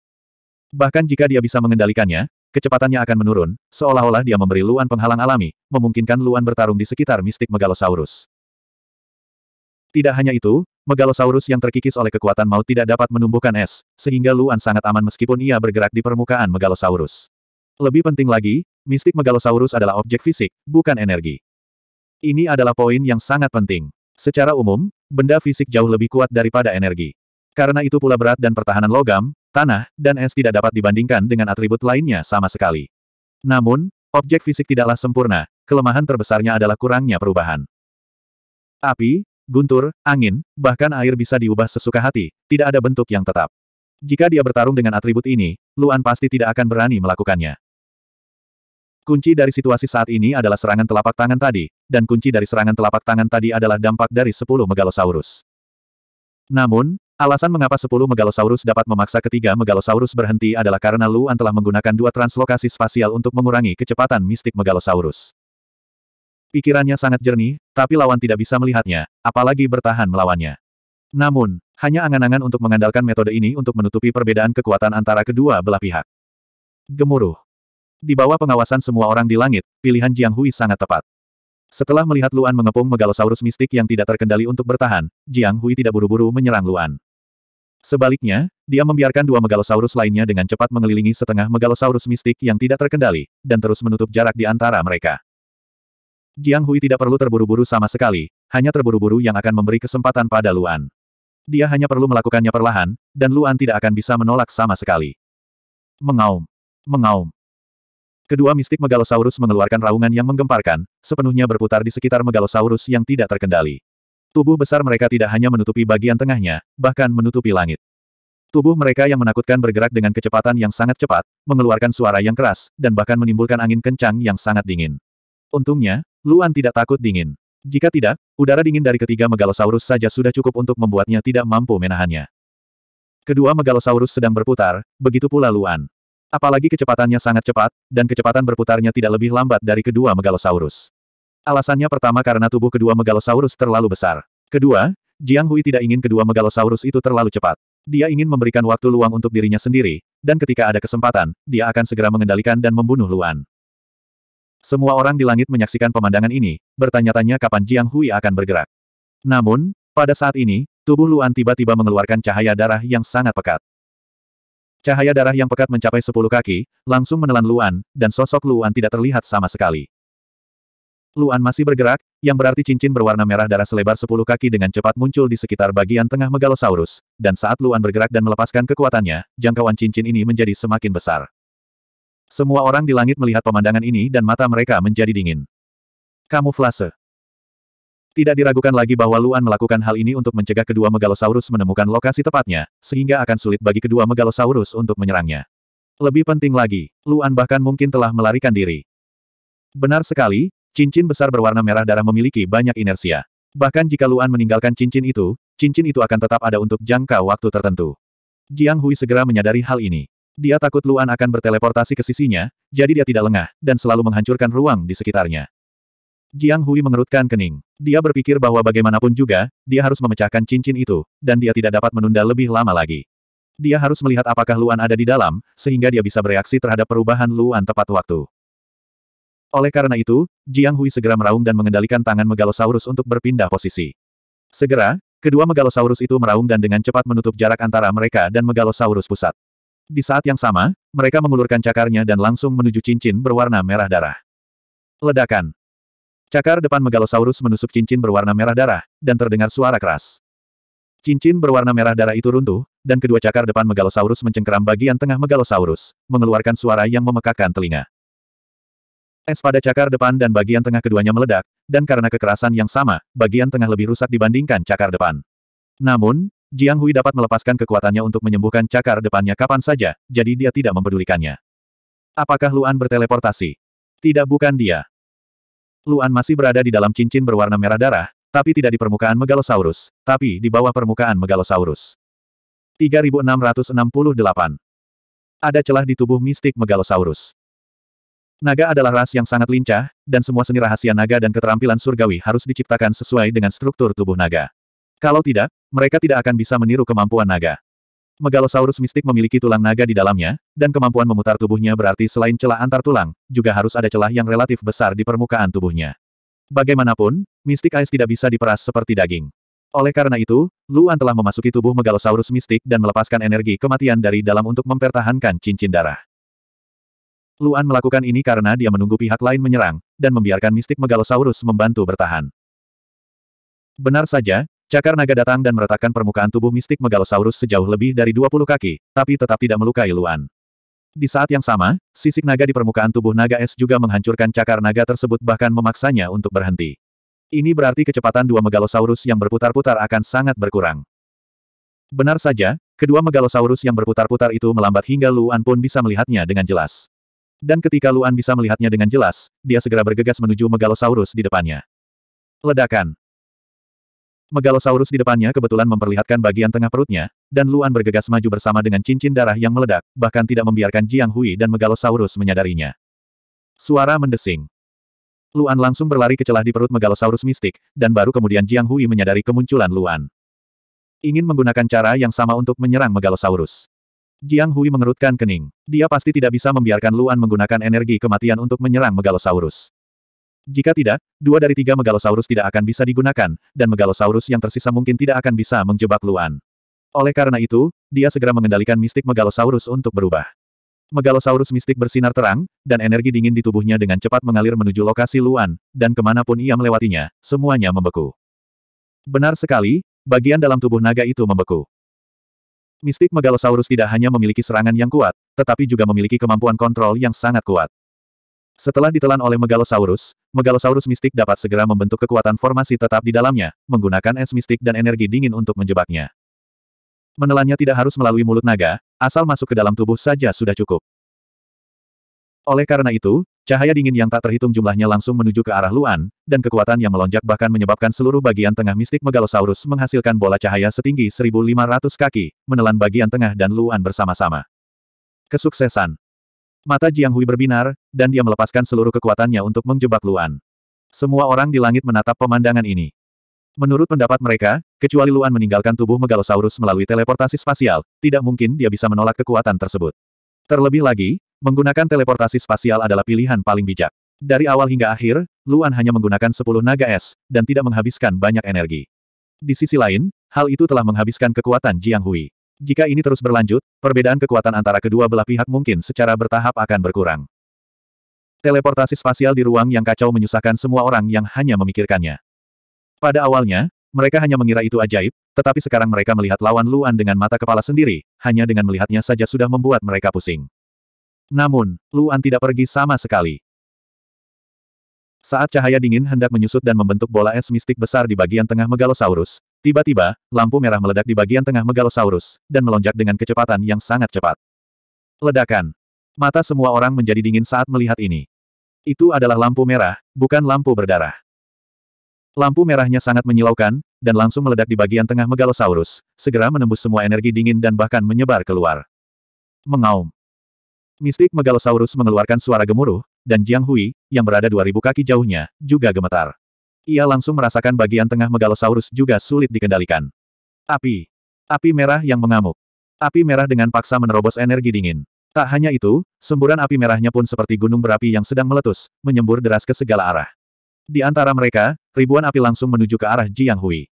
Bahkan jika dia bisa mengendalikannya, Kecepatannya akan menurun, seolah-olah dia memberi Luan penghalang alami, memungkinkan Luan bertarung di sekitar mistik Megalosaurus. Tidak hanya itu, Megalosaurus yang terkikis oleh kekuatan maut tidak dapat menumbuhkan es, sehingga Luan sangat aman meskipun ia bergerak di permukaan Megalosaurus. Lebih penting lagi, mistik Megalosaurus adalah objek fisik, bukan energi. Ini adalah poin yang sangat penting. Secara umum, benda fisik jauh lebih kuat daripada energi. Karena itu pula berat dan pertahanan logam, Tanah, dan es tidak dapat dibandingkan dengan atribut lainnya sama sekali. Namun, objek fisik tidaklah sempurna, kelemahan terbesarnya adalah kurangnya perubahan. Api, guntur, angin, bahkan air bisa diubah sesuka hati, tidak ada bentuk yang tetap. Jika dia bertarung dengan atribut ini, Luan pasti tidak akan berani melakukannya. Kunci dari situasi saat ini adalah serangan telapak tangan tadi, dan kunci dari serangan telapak tangan tadi adalah dampak dari sepuluh megalosaurus. Namun, Alasan mengapa sepuluh megalosaurus dapat memaksa ketiga megalosaurus berhenti adalah karena Luan telah menggunakan dua translokasi spasial untuk mengurangi kecepatan mistik megalosaurus. Pikirannya sangat jernih, tapi lawan tidak bisa melihatnya, apalagi bertahan melawannya. Namun, hanya angan-angan untuk mengandalkan metode ini untuk menutupi perbedaan kekuatan antara kedua belah pihak. Gemuruh. Di bawah pengawasan semua orang di langit, pilihan Jiang Hui sangat tepat. Setelah melihat Luan mengepung megalosaurus mistik yang tidak terkendali untuk bertahan, Jiang Hui tidak buru-buru menyerang Luan. Sebaliknya, dia membiarkan dua megalosaurus lainnya dengan cepat mengelilingi setengah megalosaurus mistik yang tidak terkendali, dan terus menutup jarak di antara mereka. Jiang Hui tidak perlu terburu-buru sama sekali, hanya terburu-buru yang akan memberi kesempatan pada Luan. Dia hanya perlu melakukannya perlahan, dan Luan tidak akan bisa menolak sama sekali. Mengaum. Mengaum. Kedua mistik megalosaurus mengeluarkan raungan yang menggemparkan, sepenuhnya berputar di sekitar megalosaurus yang tidak terkendali. Tubuh besar mereka tidak hanya menutupi bagian tengahnya, bahkan menutupi langit. Tubuh mereka yang menakutkan bergerak dengan kecepatan yang sangat cepat, mengeluarkan suara yang keras, dan bahkan menimbulkan angin kencang yang sangat dingin. Untungnya, Luan tidak takut dingin. Jika tidak, udara dingin dari ketiga megalosaurus saja sudah cukup untuk membuatnya tidak mampu menahannya. Kedua megalosaurus sedang berputar, begitu pula Luan. Apalagi kecepatannya sangat cepat, dan kecepatan berputarnya tidak lebih lambat dari kedua megalosaurus. Alasannya pertama karena tubuh kedua megalosaurus terlalu besar. Kedua, Jiang Hui tidak ingin kedua megalosaurus itu terlalu cepat. Dia ingin memberikan waktu luang untuk dirinya sendiri, dan ketika ada kesempatan, dia akan segera mengendalikan dan membunuh Luan. Semua orang di langit menyaksikan pemandangan ini, bertanya-tanya kapan Jiang Hui akan bergerak. Namun, pada saat ini, tubuh Luan tiba-tiba mengeluarkan cahaya darah yang sangat pekat. Cahaya darah yang pekat mencapai sepuluh kaki, langsung menelan Luan, dan sosok Luan tidak terlihat sama sekali. Luan masih bergerak, yang berarti cincin berwarna merah darah selebar 10 kaki dengan cepat muncul di sekitar bagian tengah Megalosaurus, dan saat Luan bergerak dan melepaskan kekuatannya, jangkauan cincin ini menjadi semakin besar. Semua orang di langit melihat pemandangan ini dan mata mereka menjadi dingin. Kamuflase. Tidak diragukan lagi bahwa Luan melakukan hal ini untuk mencegah kedua Megalosaurus menemukan lokasi tepatnya, sehingga akan sulit bagi kedua Megalosaurus untuk menyerangnya. Lebih penting lagi, Luan bahkan mungkin telah melarikan diri. Benar sekali, Cincin besar berwarna merah darah memiliki banyak inersia. Bahkan jika Luan meninggalkan cincin itu, cincin itu akan tetap ada untuk jangka waktu tertentu. Jiang Hui segera menyadari hal ini. Dia takut Luan akan berteleportasi ke sisinya, jadi dia tidak lengah, dan selalu menghancurkan ruang di sekitarnya. Jiang Hui mengerutkan kening. Dia berpikir bahwa bagaimanapun juga, dia harus memecahkan cincin itu, dan dia tidak dapat menunda lebih lama lagi. Dia harus melihat apakah Luan ada di dalam, sehingga dia bisa bereaksi terhadap perubahan Luan tepat waktu. Oleh karena itu, Jiang Hui segera meraung dan mengendalikan tangan Megalosaurus untuk berpindah posisi. Segera, kedua Megalosaurus itu meraung dan dengan cepat menutup jarak antara mereka dan Megalosaurus pusat. Di saat yang sama, mereka mengulurkan cakarnya dan langsung menuju cincin berwarna merah darah. Ledakan. Cakar depan Megalosaurus menusuk cincin berwarna merah darah, dan terdengar suara keras. Cincin berwarna merah darah itu runtuh, dan kedua cakar depan Megalosaurus mencengkeram bagian tengah Megalosaurus, mengeluarkan suara yang memekakan telinga. Es pada cakar depan dan bagian tengah keduanya meledak, dan karena kekerasan yang sama, bagian tengah lebih rusak dibandingkan cakar depan. Namun, Jiang Hui dapat melepaskan kekuatannya untuk menyembuhkan cakar depannya kapan saja, jadi dia tidak mempedulikannya. Apakah Luan berteleportasi? Tidak bukan dia. Luan masih berada di dalam cincin berwarna merah darah, tapi tidak di permukaan Megalosaurus, tapi di bawah permukaan Megalosaurus. 3668. Ada celah di tubuh mistik Megalosaurus. Naga adalah ras yang sangat lincah, dan semua seni rahasia naga dan keterampilan surgawi harus diciptakan sesuai dengan struktur tubuh naga. Kalau tidak, mereka tidak akan bisa meniru kemampuan naga. Megalosaurus mistik memiliki tulang naga di dalamnya, dan kemampuan memutar tubuhnya berarti selain celah antar tulang, juga harus ada celah yang relatif besar di permukaan tubuhnya. Bagaimanapun, mistik ais tidak bisa diperas seperti daging. Oleh karena itu, Luan telah memasuki tubuh Megalosaurus mistik dan melepaskan energi kematian dari dalam untuk mempertahankan cincin darah. Luan melakukan ini karena dia menunggu pihak lain menyerang, dan membiarkan mistik Megalosaurus membantu bertahan. Benar saja, cakar naga datang dan meletakkan permukaan tubuh mistik Megalosaurus sejauh lebih dari 20 kaki, tapi tetap tidak melukai Luan. Di saat yang sama, sisik naga di permukaan tubuh naga es juga menghancurkan cakar naga tersebut bahkan memaksanya untuk berhenti. Ini berarti kecepatan dua megalosaurus yang berputar-putar akan sangat berkurang. Benar saja, kedua megalosaurus yang berputar-putar itu melambat hingga Luan pun bisa melihatnya dengan jelas. Dan ketika Luan bisa melihatnya dengan jelas, dia segera bergegas menuju Megalosaurus di depannya. Ledakan. Megalosaurus di depannya kebetulan memperlihatkan bagian tengah perutnya, dan Luan bergegas maju bersama dengan cincin darah yang meledak, bahkan tidak membiarkan Jiang Hui dan Megalosaurus menyadarinya. Suara mendesing. Luan langsung berlari ke celah di perut Megalosaurus mistik, dan baru kemudian Jiang Hui menyadari kemunculan Luan. Ingin menggunakan cara yang sama untuk menyerang Megalosaurus. Jiang Hui mengerutkan kening. Dia pasti tidak bisa membiarkan Luan menggunakan energi kematian untuk menyerang Megalosaurus. Jika tidak, dua dari tiga Megalosaurus tidak akan bisa digunakan, dan Megalosaurus yang tersisa mungkin tidak akan bisa menjebak Luan. Oleh karena itu, dia segera mengendalikan mistik Megalosaurus untuk berubah. Megalosaurus mistik bersinar terang, dan energi dingin di tubuhnya dengan cepat mengalir menuju lokasi Luan, dan kemanapun ia melewatinya, semuanya membeku. Benar sekali, bagian dalam tubuh naga itu membeku. Mistik Megalosaurus tidak hanya memiliki serangan yang kuat, tetapi juga memiliki kemampuan kontrol yang sangat kuat. Setelah ditelan oleh Megalosaurus, Megalosaurus mistik dapat segera membentuk kekuatan formasi tetap di dalamnya, menggunakan es mistik dan energi dingin untuk menjebaknya. Menelannya tidak harus melalui mulut naga, asal masuk ke dalam tubuh saja sudah cukup. Oleh karena itu, cahaya dingin yang tak terhitung jumlahnya langsung menuju ke arah Luan, dan kekuatan yang melonjak bahkan menyebabkan seluruh bagian tengah mistik Megalosaurus menghasilkan bola cahaya setinggi 1500 kaki, menelan bagian tengah dan Luan bersama-sama. Kesuksesan. Mata Jiang Hui berbinar, dan dia melepaskan seluruh kekuatannya untuk menjebak Luan. Semua orang di langit menatap pemandangan ini. Menurut pendapat mereka, kecuali Luan meninggalkan tubuh Megalosaurus melalui teleportasi spasial, tidak mungkin dia bisa menolak kekuatan tersebut. Terlebih lagi, Menggunakan teleportasi spasial adalah pilihan paling bijak. Dari awal hingga akhir, Luan hanya menggunakan 10 naga es, dan tidak menghabiskan banyak energi. Di sisi lain, hal itu telah menghabiskan kekuatan Jiang Hui. Jika ini terus berlanjut, perbedaan kekuatan antara kedua belah pihak mungkin secara bertahap akan berkurang. Teleportasi spasial di ruang yang kacau menyusahkan semua orang yang hanya memikirkannya. Pada awalnya, mereka hanya mengira itu ajaib, tetapi sekarang mereka melihat lawan Luan dengan mata kepala sendiri, hanya dengan melihatnya saja sudah membuat mereka pusing. Namun, Luan tidak pergi sama sekali. Saat cahaya dingin hendak menyusut dan membentuk bola es mistik besar di bagian tengah Megalosaurus, tiba-tiba, lampu merah meledak di bagian tengah Megalosaurus, dan melonjak dengan kecepatan yang sangat cepat. Ledakan. Mata semua orang menjadi dingin saat melihat ini. Itu adalah lampu merah, bukan lampu berdarah. Lampu merahnya sangat menyilaukan, dan langsung meledak di bagian tengah Megalosaurus, segera menembus semua energi dingin dan bahkan menyebar keluar. Mengaum. Mistik Megalosaurus mengeluarkan suara gemuruh, dan Jiang Hui, yang berada 2000 kaki jauhnya, juga gemetar. Ia langsung merasakan bagian tengah Megalosaurus juga sulit dikendalikan. Api. Api merah yang mengamuk. Api merah dengan paksa menerobos energi dingin. Tak hanya itu, semburan api merahnya pun seperti gunung berapi yang sedang meletus, menyembur deras ke segala arah. Di antara mereka, ribuan api langsung menuju ke arah Jiang Hui.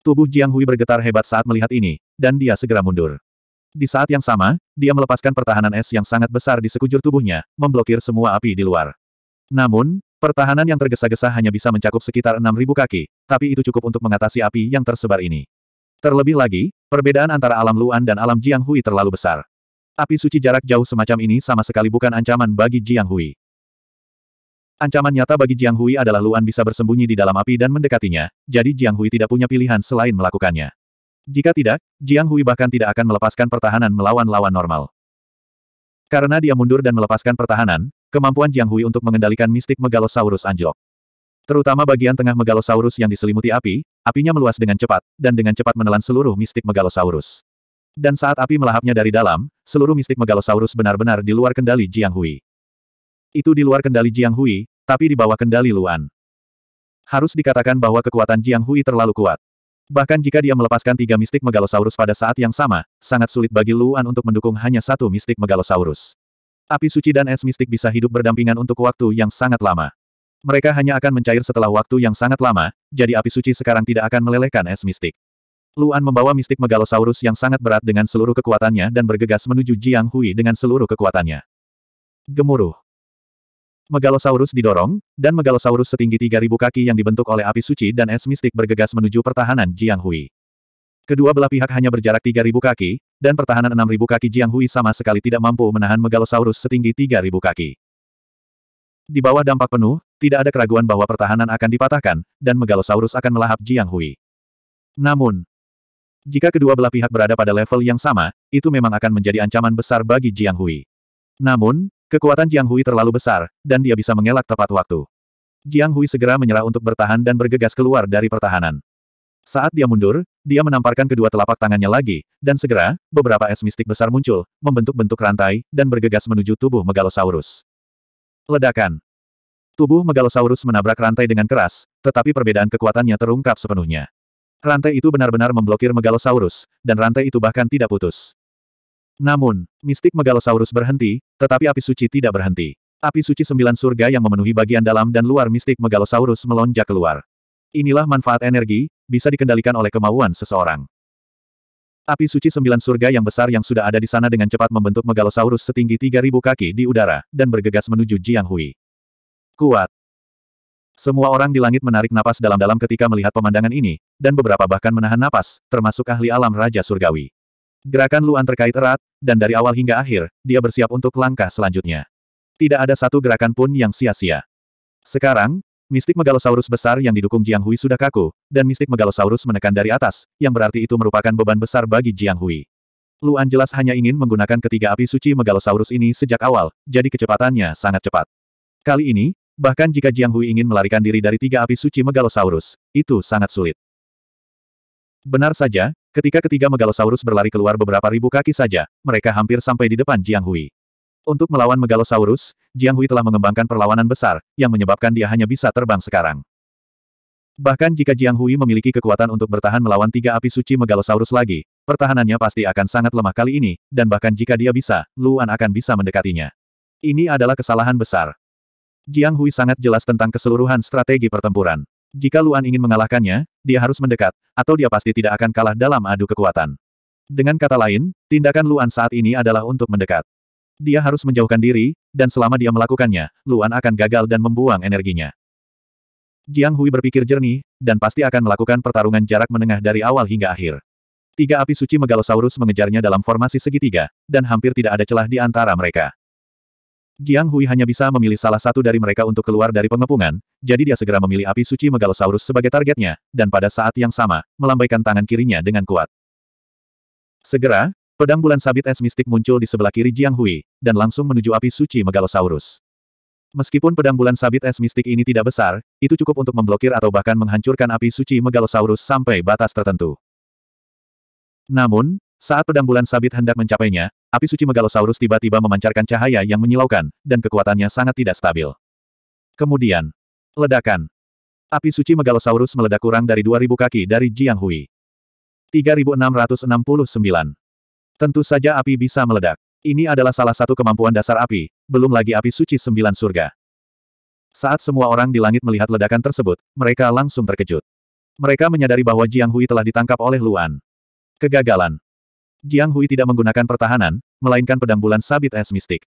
Tubuh Jiang Hui bergetar hebat saat melihat ini, dan dia segera mundur. Di saat yang sama, dia melepaskan pertahanan es yang sangat besar di sekujur tubuhnya, memblokir semua api di luar. Namun, pertahanan yang tergesa-gesa hanya bisa mencakup sekitar 6.000 kaki, tapi itu cukup untuk mengatasi api yang tersebar ini. Terlebih lagi, perbedaan antara alam Luan dan alam Jiang Hui terlalu besar. Api suci jarak jauh semacam ini sama sekali bukan ancaman bagi Jiang Hui. Ancaman nyata bagi Jiang Hui adalah Luan bisa bersembunyi di dalam api dan mendekatinya, jadi Jiang Hui tidak punya pilihan selain melakukannya. Jika tidak, Jiang Hui bahkan tidak akan melepaskan pertahanan melawan lawan normal. Karena dia mundur dan melepaskan pertahanan, kemampuan Jiang Hui untuk mengendalikan mistik Megalosaurus anjlok. Terutama bagian tengah Megalosaurus yang diselimuti api, apinya meluas dengan cepat, dan dengan cepat menelan seluruh mistik Megalosaurus. Dan saat api melahapnya dari dalam, seluruh mistik Megalosaurus benar-benar di luar kendali Jiang Hui. Itu di luar kendali Jiang Hui, tapi di bawah kendali Luan. Harus dikatakan bahwa kekuatan Jiang Hui terlalu kuat. Bahkan jika dia melepaskan tiga mistik megalosaurus pada saat yang sama, sangat sulit bagi Luan untuk mendukung hanya satu mistik megalosaurus. Api suci dan es mistik bisa hidup berdampingan untuk waktu yang sangat lama. Mereka hanya akan mencair setelah waktu yang sangat lama, jadi api suci sekarang tidak akan melelehkan es mistik. Luan membawa mistik megalosaurus yang sangat berat dengan seluruh kekuatannya dan bergegas menuju Jiang Hui dengan seluruh kekuatannya. Gemuruh. Megalosaurus didorong, dan Megalosaurus setinggi 3.000 kaki yang dibentuk oleh api suci dan es mistik bergegas menuju pertahanan Jiang Hui. Kedua belah pihak hanya berjarak 3.000 kaki, dan pertahanan 6.000 kaki Jiang Hui sama sekali tidak mampu menahan Megalosaurus setinggi 3.000 kaki. Di bawah dampak penuh, tidak ada keraguan bahwa pertahanan akan dipatahkan, dan Megalosaurus akan melahap Jiang Hui. Namun, jika kedua belah pihak berada pada level yang sama, itu memang akan menjadi ancaman besar bagi Jiang Hui. Namun, Kekuatan Jiang Hui terlalu besar, dan dia bisa mengelak tepat waktu. Jiang Hui segera menyerah untuk bertahan dan bergegas keluar dari pertahanan. Saat dia mundur, dia menamparkan kedua telapak tangannya lagi, dan segera, beberapa es mistik besar muncul, membentuk bentuk rantai, dan bergegas menuju tubuh Megalosaurus. Ledakan. Tubuh Megalosaurus menabrak rantai dengan keras, tetapi perbedaan kekuatannya terungkap sepenuhnya. Rantai itu benar-benar memblokir Megalosaurus, dan rantai itu bahkan tidak putus. Namun, mistik Megalosaurus berhenti, tetapi api suci tidak berhenti. Api suci sembilan surga yang memenuhi bagian dalam dan luar mistik Megalosaurus melonjak keluar. Inilah manfaat energi, bisa dikendalikan oleh kemauan seseorang. Api suci sembilan surga yang besar yang sudah ada di sana dengan cepat membentuk Megalosaurus setinggi 3.000 kaki di udara, dan bergegas menuju Jiang Hui. Kuat. Semua orang di langit menarik napas dalam-dalam ketika melihat pemandangan ini, dan beberapa bahkan menahan napas, termasuk ahli alam Raja Surgawi. Gerakan Luan terkait erat, dan dari awal hingga akhir, dia bersiap untuk langkah selanjutnya. Tidak ada satu gerakan pun yang sia-sia. Sekarang, mistik megalosaurus besar yang didukung Jiang Hui sudah kaku, dan mistik megalosaurus menekan dari atas, yang berarti itu merupakan beban besar bagi Jiang Hui. Luan jelas hanya ingin menggunakan ketiga api suci megalosaurus ini sejak awal, jadi kecepatannya sangat cepat. Kali ini, bahkan jika Jiang Hui ingin melarikan diri dari tiga api suci megalosaurus, itu sangat sulit. Benar saja, ketika ketiga Megalosaurus berlari keluar beberapa ribu kaki saja, mereka hampir sampai di depan Jiang Hui. Untuk melawan Megalosaurus, Jiang Hui telah mengembangkan perlawanan besar, yang menyebabkan dia hanya bisa terbang sekarang. Bahkan jika Jiang Hui memiliki kekuatan untuk bertahan melawan tiga api suci Megalosaurus lagi, pertahanannya pasti akan sangat lemah kali ini, dan bahkan jika dia bisa, Luan akan bisa mendekatinya. Ini adalah kesalahan besar. Jiang Hui sangat jelas tentang keseluruhan strategi pertempuran. Jika Luan ingin mengalahkannya, dia harus mendekat, atau dia pasti tidak akan kalah dalam adu kekuatan. Dengan kata lain, tindakan Luan saat ini adalah untuk mendekat. Dia harus menjauhkan diri, dan selama dia melakukannya, Luan akan gagal dan membuang energinya. Jiang Hui berpikir jernih, dan pasti akan melakukan pertarungan jarak menengah dari awal hingga akhir. Tiga api suci Megalosaurus mengejarnya dalam formasi segitiga, dan hampir tidak ada celah di antara mereka. Jiang Hui hanya bisa memilih salah satu dari mereka untuk keluar dari pengepungan, jadi dia segera memilih api suci Megalosaurus sebagai targetnya, dan pada saat yang sama, melambaikan tangan kirinya dengan kuat. Segera, pedang bulan sabit es mistik muncul di sebelah kiri Jiang Hui, dan langsung menuju api suci Megalosaurus. Meskipun pedang bulan sabit es mistik ini tidak besar, itu cukup untuk memblokir atau bahkan menghancurkan api suci Megalosaurus sampai batas tertentu. Namun, saat pedang bulan sabit hendak mencapainya, api suci Megalosaurus tiba-tiba memancarkan cahaya yang menyilaukan, dan kekuatannya sangat tidak stabil. Kemudian, ledakan. Api suci Megalosaurus meledak kurang dari 2000 kaki dari Jiang Hui. 3669. Tentu saja api bisa meledak. Ini adalah salah satu kemampuan dasar api, belum lagi api suci sembilan surga. Saat semua orang di langit melihat ledakan tersebut, mereka langsung terkejut. Mereka menyadari bahwa Jiang Hui telah ditangkap oleh Luan. Kegagalan. Jiang Hui tidak menggunakan pertahanan, melainkan pedang bulan sabit es mistik.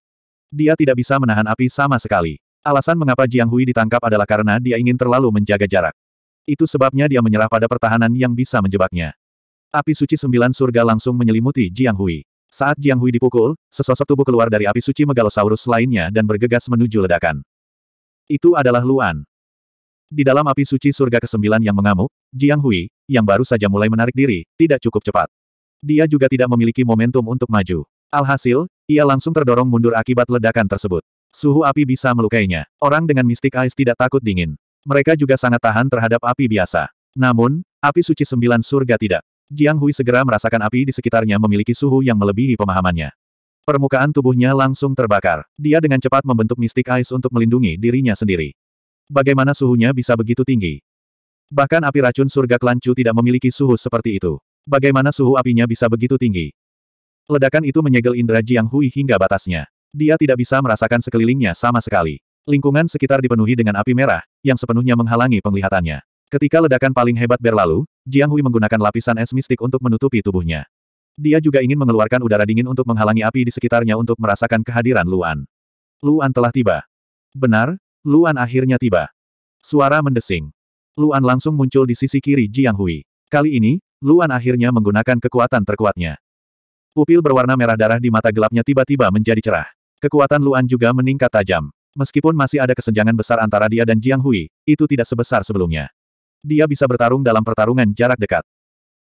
Dia tidak bisa menahan api sama sekali. Alasan mengapa Jiang Hui ditangkap adalah karena dia ingin terlalu menjaga jarak. Itu sebabnya dia menyerah pada pertahanan yang bisa menjebaknya. Api suci sembilan surga langsung menyelimuti Jiang Hui. Saat Jiang Hui dipukul, sesosok tubuh keluar dari api suci megalosaurus lainnya dan bergegas menuju ledakan. Itu adalah Luan. Di dalam api suci surga kesembilan yang mengamuk, Jiang Hui, yang baru saja mulai menarik diri, tidak cukup cepat. Dia juga tidak memiliki momentum untuk maju. Alhasil, ia langsung terdorong mundur akibat ledakan tersebut. Suhu api bisa melukainya. Orang dengan mistik ice tidak takut dingin. Mereka juga sangat tahan terhadap api biasa. Namun, api suci sembilan surga tidak. Jiang Hui segera merasakan api di sekitarnya memiliki suhu yang melebihi pemahamannya. Permukaan tubuhnya langsung terbakar. Dia dengan cepat membentuk mistik ice untuk melindungi dirinya sendiri. Bagaimana suhunya bisa begitu tinggi? Bahkan api racun surga kelancu tidak memiliki suhu seperti itu. Bagaimana suhu apinya bisa begitu tinggi? Ledakan itu menyegel indera Jiang Hui hingga batasnya. Dia tidak bisa merasakan sekelilingnya sama sekali. Lingkungan sekitar dipenuhi dengan api merah, yang sepenuhnya menghalangi penglihatannya. Ketika ledakan paling hebat berlalu, Jiang Hui menggunakan lapisan es mistik untuk menutupi tubuhnya. Dia juga ingin mengeluarkan udara dingin untuk menghalangi api di sekitarnya untuk merasakan kehadiran Luan. Luan telah tiba. Benar, Luan akhirnya tiba. Suara mendesing. Luan langsung muncul di sisi kiri Jiang Hui. Kali ini, Luan akhirnya menggunakan kekuatan terkuatnya. Pupil berwarna merah darah di mata gelapnya tiba-tiba menjadi cerah. Kekuatan Luan juga meningkat tajam. Meskipun masih ada kesenjangan besar antara dia dan Jiang Hui, itu tidak sebesar sebelumnya. Dia bisa bertarung dalam pertarungan jarak dekat.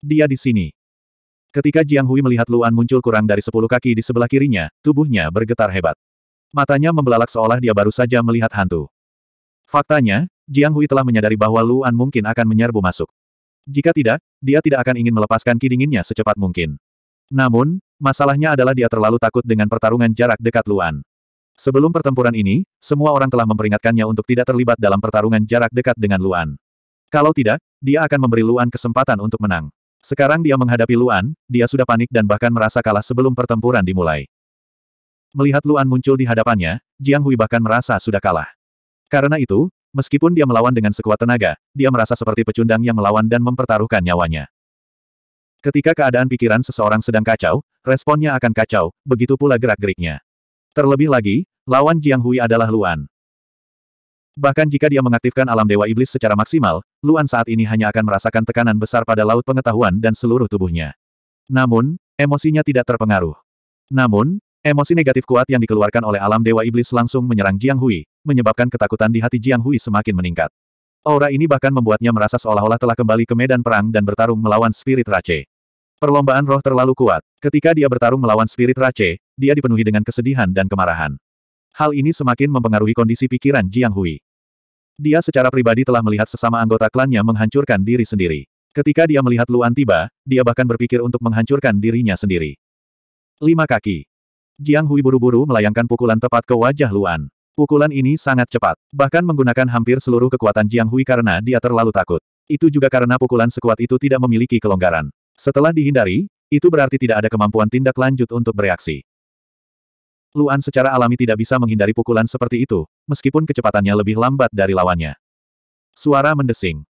Dia di sini. Ketika Jiang Hui melihat Luan muncul kurang dari sepuluh kaki di sebelah kirinya, tubuhnya bergetar hebat. Matanya membelalak seolah dia baru saja melihat hantu. Faktanya, Jiang Hui telah menyadari bahwa Luan mungkin akan menyerbu masuk. Jika tidak, dia tidak akan ingin melepaskan kidinginnya secepat mungkin. Namun, masalahnya adalah dia terlalu takut dengan pertarungan jarak dekat Luan. Sebelum pertempuran ini, semua orang telah memperingatkannya untuk tidak terlibat dalam pertarungan jarak dekat dengan Luan. Kalau tidak, dia akan memberi Luan kesempatan untuk menang. Sekarang dia menghadapi Luan, dia sudah panik dan bahkan merasa kalah sebelum pertempuran dimulai. Melihat Luan muncul di hadapannya, Jiang Hui bahkan merasa sudah kalah. Karena itu, Meskipun dia melawan dengan sekuat tenaga, dia merasa seperti pecundang yang melawan dan mempertaruhkan nyawanya. Ketika keadaan pikiran seseorang sedang kacau, responnya akan kacau, begitu pula gerak-geriknya. Terlebih lagi, lawan Jiang Hui adalah Luan. Bahkan jika dia mengaktifkan alam dewa iblis secara maksimal, Luan saat ini hanya akan merasakan tekanan besar pada laut pengetahuan dan seluruh tubuhnya. Namun, emosinya tidak terpengaruh. Namun, Emosi negatif kuat yang dikeluarkan oleh alam Dewa Iblis langsung menyerang Jiang Hui, menyebabkan ketakutan di hati Jiang Hui semakin meningkat. Aura ini bahkan membuatnya merasa seolah-olah telah kembali ke medan perang dan bertarung melawan spirit Rache. Perlombaan roh terlalu kuat. Ketika dia bertarung melawan spirit Rache, dia dipenuhi dengan kesedihan dan kemarahan. Hal ini semakin mempengaruhi kondisi pikiran Jiang Hui. Dia secara pribadi telah melihat sesama anggota klannya menghancurkan diri sendiri. Ketika dia melihat Luan tiba, dia bahkan berpikir untuk menghancurkan dirinya sendiri. Lima kaki. Jiang Hui buru-buru melayangkan pukulan tepat ke wajah Luan. Pukulan ini sangat cepat, bahkan menggunakan hampir seluruh kekuatan Jiang Hui karena dia terlalu takut. Itu juga karena pukulan sekuat itu tidak memiliki kelonggaran. Setelah dihindari, itu berarti tidak ada kemampuan tindak lanjut untuk bereaksi. Luan secara alami tidak bisa menghindari pukulan seperti itu, meskipun kecepatannya lebih lambat dari lawannya. Suara mendesing.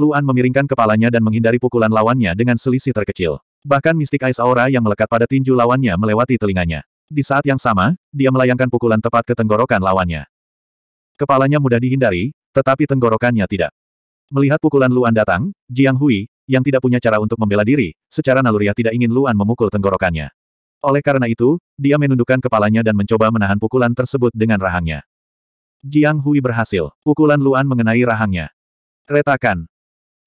Luan memiringkan kepalanya dan menghindari pukulan lawannya dengan selisih terkecil. Bahkan mistik ice aura yang melekat pada tinju lawannya melewati telinganya. Di saat yang sama, dia melayangkan pukulan tepat ke tenggorokan lawannya. Kepalanya mudah dihindari, tetapi tenggorokannya tidak. Melihat pukulan Luan datang, Jiang Hui, yang tidak punya cara untuk membela diri, secara naluriah tidak ingin Luan memukul tenggorokannya. Oleh karena itu, dia menundukkan kepalanya dan mencoba menahan pukulan tersebut dengan rahangnya. Jiang Hui berhasil. Pukulan Luan mengenai rahangnya. Retakan.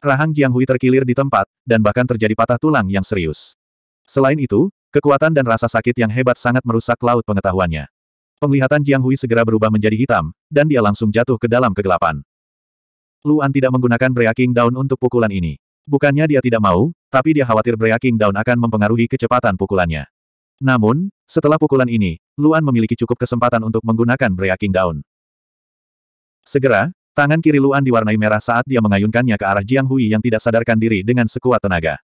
Rahang Jiang Hui terkilir di tempat, dan bahkan terjadi patah tulang yang serius. Selain itu, Kekuatan dan rasa sakit yang hebat sangat merusak laut pengetahuannya. Penglihatan Jiang Hui segera berubah menjadi hitam, dan dia langsung jatuh ke dalam kegelapan. Luan tidak menggunakan breaking down untuk pukulan ini. Bukannya dia tidak mau, tapi dia khawatir breaking down akan mempengaruhi kecepatan pukulannya. Namun, setelah pukulan ini, Luan memiliki cukup kesempatan untuk menggunakan breaking down. Segera, tangan kiri Luan diwarnai merah saat dia mengayunkannya ke arah Jiang Hui yang tidak sadarkan diri dengan sekuat tenaga.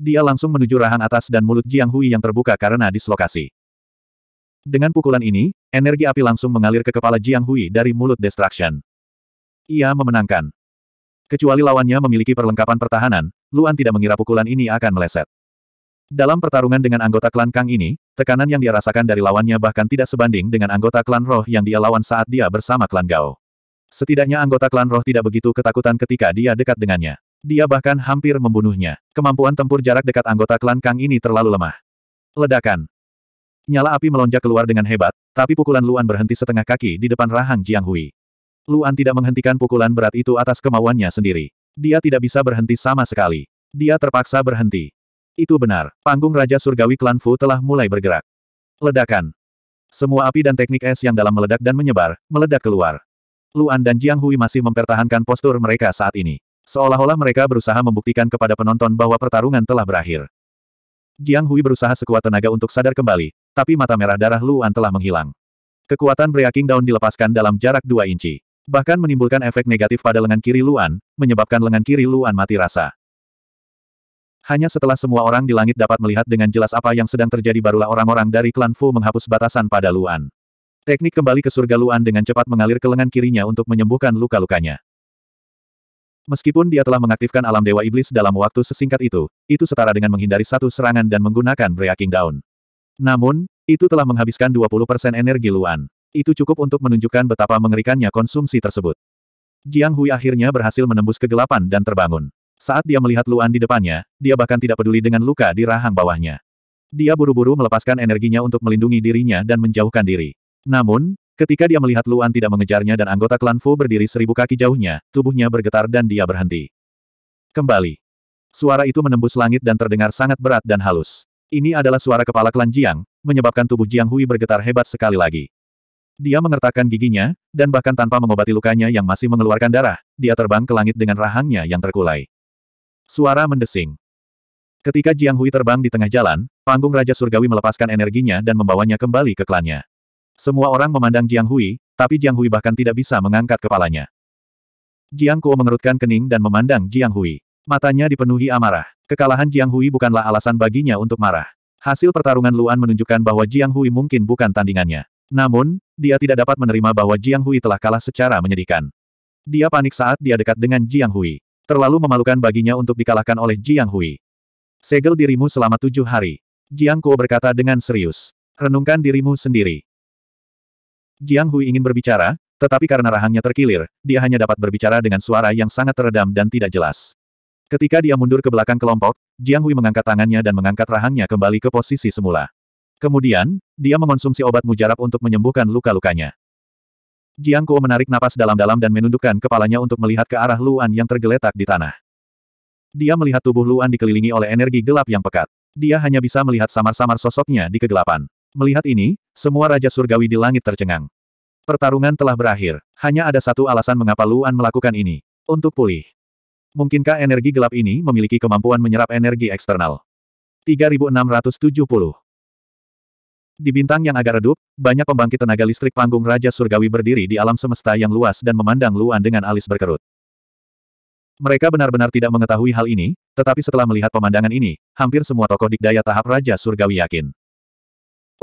Dia langsung menuju rahang atas dan mulut Jiang Hui yang terbuka karena dislokasi. Dengan pukulan ini, energi api langsung mengalir ke kepala Jiang Hui dari mulut Destruction. Ia memenangkan. Kecuali lawannya memiliki perlengkapan pertahanan, Luan tidak mengira pukulan ini akan meleset. Dalam pertarungan dengan anggota klan Kang ini, tekanan yang dia rasakan dari lawannya bahkan tidak sebanding dengan anggota klan roh yang dia lawan saat dia bersama klan Gao. Setidaknya anggota klan roh tidak begitu ketakutan ketika dia dekat dengannya. Dia bahkan hampir membunuhnya. Kemampuan tempur jarak dekat anggota klan Kang ini terlalu lemah. Ledakan. Nyala api melonjak keluar dengan hebat, tapi pukulan Luan berhenti setengah kaki di depan rahang Jiang Hui. Luan tidak menghentikan pukulan berat itu atas kemauannya sendiri. Dia tidak bisa berhenti sama sekali. Dia terpaksa berhenti. Itu benar, panggung Raja Surgawi Klan Fu telah mulai bergerak. Ledakan. Semua api dan teknik es yang dalam meledak dan menyebar, meledak keluar. Luan dan Jiang Hui masih mempertahankan postur mereka saat ini. Seolah-olah mereka berusaha membuktikan kepada penonton bahwa pertarungan telah berakhir. Jiang Hui berusaha sekuat tenaga untuk sadar kembali, tapi mata merah darah Luan telah menghilang. Kekuatan Breaking Down dilepaskan dalam jarak dua inci. Bahkan menimbulkan efek negatif pada lengan kiri Luan, menyebabkan lengan kiri Luan mati rasa. Hanya setelah semua orang di langit dapat melihat dengan jelas apa yang sedang terjadi barulah orang-orang dari klan Fu menghapus batasan pada Luan. Teknik kembali ke surga Luan dengan cepat mengalir ke lengan kirinya untuk menyembuhkan luka-lukanya. Meskipun dia telah mengaktifkan alam dewa iblis dalam waktu sesingkat itu, itu setara dengan menghindari satu serangan dan menggunakan breaking down. Namun, itu telah menghabiskan 20% energi Luan. Itu cukup untuk menunjukkan betapa mengerikannya konsumsi tersebut. Jiang Hui akhirnya berhasil menembus kegelapan dan terbangun. Saat dia melihat Luan di depannya, dia bahkan tidak peduli dengan luka di rahang bawahnya. Dia buru-buru melepaskan energinya untuk melindungi dirinya dan menjauhkan diri. Namun, Ketika dia melihat Luan tidak mengejarnya dan anggota klan Fu berdiri seribu kaki jauhnya, tubuhnya bergetar dan dia berhenti. Kembali. Suara itu menembus langit dan terdengar sangat berat dan halus. Ini adalah suara kepala klan Jiang, menyebabkan tubuh Jiang Hui bergetar hebat sekali lagi. Dia mengertakkan giginya, dan bahkan tanpa mengobati lukanya yang masih mengeluarkan darah, dia terbang ke langit dengan rahangnya yang terkulai. Suara mendesing. Ketika Jiang Hui terbang di tengah jalan, panggung Raja Surgawi melepaskan energinya dan membawanya kembali ke klannya. Semua orang memandang Jiang Hui, tapi Jiang Hui bahkan tidak bisa mengangkat kepalanya. Jiang Kuo mengerutkan kening dan memandang Jiang Hui. Matanya dipenuhi amarah. Kekalahan Jiang Hui bukanlah alasan baginya untuk marah. Hasil pertarungan Luan menunjukkan bahwa Jiang Hui mungkin bukan tandingannya. Namun, dia tidak dapat menerima bahwa Jiang Hui telah kalah secara menyedihkan. Dia panik saat dia dekat dengan Jiang Hui. Terlalu memalukan baginya untuk dikalahkan oleh Jiang Hui. Segel dirimu selama tujuh hari. Jiang Kuo berkata dengan serius. Renungkan dirimu sendiri. Jiang Hui ingin berbicara, tetapi karena rahangnya terkilir, dia hanya dapat berbicara dengan suara yang sangat teredam dan tidak jelas. Ketika dia mundur ke belakang kelompok, Jiang Hui mengangkat tangannya dan mengangkat rahangnya kembali ke posisi semula. Kemudian, dia mengonsumsi obat mujarab untuk menyembuhkan luka-lukanya. Jiang Kuo menarik napas dalam-dalam dan menundukkan kepalanya untuk melihat ke arah Luan yang tergeletak di tanah. Dia melihat tubuh Luan dikelilingi oleh energi gelap yang pekat. Dia hanya bisa melihat samar-samar sosoknya di kegelapan. Melihat ini, semua Raja Surgawi di langit tercengang. Pertarungan telah berakhir. Hanya ada satu alasan mengapa Luan melakukan ini. Untuk pulih. Mungkinkah energi gelap ini memiliki kemampuan menyerap energi eksternal? 3670 Di bintang yang agak redup, banyak pembangkit tenaga listrik panggung Raja Surgawi berdiri di alam semesta yang luas dan memandang Luan dengan alis berkerut. Mereka benar-benar tidak mengetahui hal ini, tetapi setelah melihat pemandangan ini, hampir semua tokoh dikdaya tahap Raja Surgawi yakin.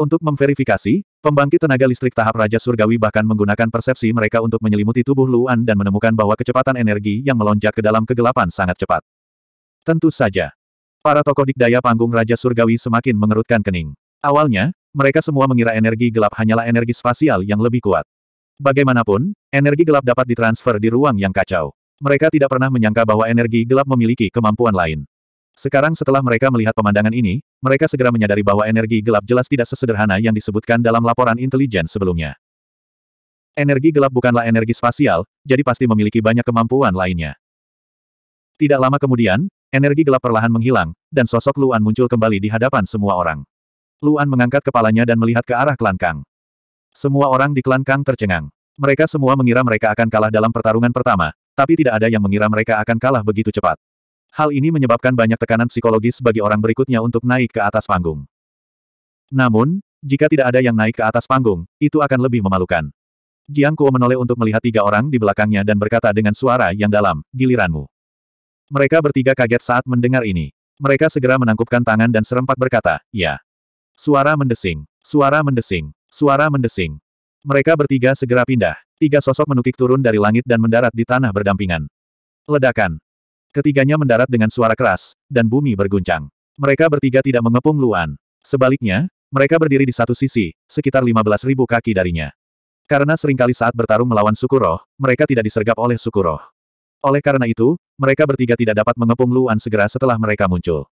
Untuk memverifikasi, pembangkit tenaga listrik tahap Raja Surgawi bahkan menggunakan persepsi mereka untuk menyelimuti tubuh Luan dan menemukan bahwa kecepatan energi yang melonjak ke dalam kegelapan sangat cepat. Tentu saja. Para tokoh dikdaya panggung Raja Surgawi semakin mengerutkan kening. Awalnya, mereka semua mengira energi gelap hanyalah energi spasial yang lebih kuat. Bagaimanapun, energi gelap dapat ditransfer di ruang yang kacau. Mereka tidak pernah menyangka bahwa energi gelap memiliki kemampuan lain. Sekarang setelah mereka melihat pemandangan ini, mereka segera menyadari bahwa energi gelap jelas tidak sesederhana yang disebutkan dalam laporan intelijen sebelumnya. Energi gelap bukanlah energi spasial, jadi pasti memiliki banyak kemampuan lainnya. Tidak lama kemudian, energi gelap perlahan menghilang, dan sosok Luan muncul kembali di hadapan semua orang. Luan mengangkat kepalanya dan melihat ke arah klan Kang. Semua orang di klan Kang tercengang. Mereka semua mengira mereka akan kalah dalam pertarungan pertama, tapi tidak ada yang mengira mereka akan kalah begitu cepat. Hal ini menyebabkan banyak tekanan psikologis bagi orang berikutnya untuk naik ke atas panggung. Namun, jika tidak ada yang naik ke atas panggung, itu akan lebih memalukan. Jiang Kuo menoleh untuk melihat tiga orang di belakangnya dan berkata dengan suara yang dalam, giliranmu. Mereka bertiga kaget saat mendengar ini. Mereka segera menangkupkan tangan dan serempak berkata, ya. Suara mendesing, suara mendesing, suara mendesing. Mereka bertiga segera pindah. Tiga sosok menukik turun dari langit dan mendarat di tanah berdampingan. Ledakan, Ketiganya mendarat dengan suara keras, dan bumi berguncang. Mereka bertiga tidak mengepung Luan. Sebaliknya, mereka berdiri di satu sisi, sekitar 15.000 kaki darinya. Karena seringkali saat bertarung melawan Sukuroh, mereka tidak disergap oleh Sukuroh. Oleh karena itu, mereka bertiga tidak dapat mengepung Luan segera setelah mereka muncul.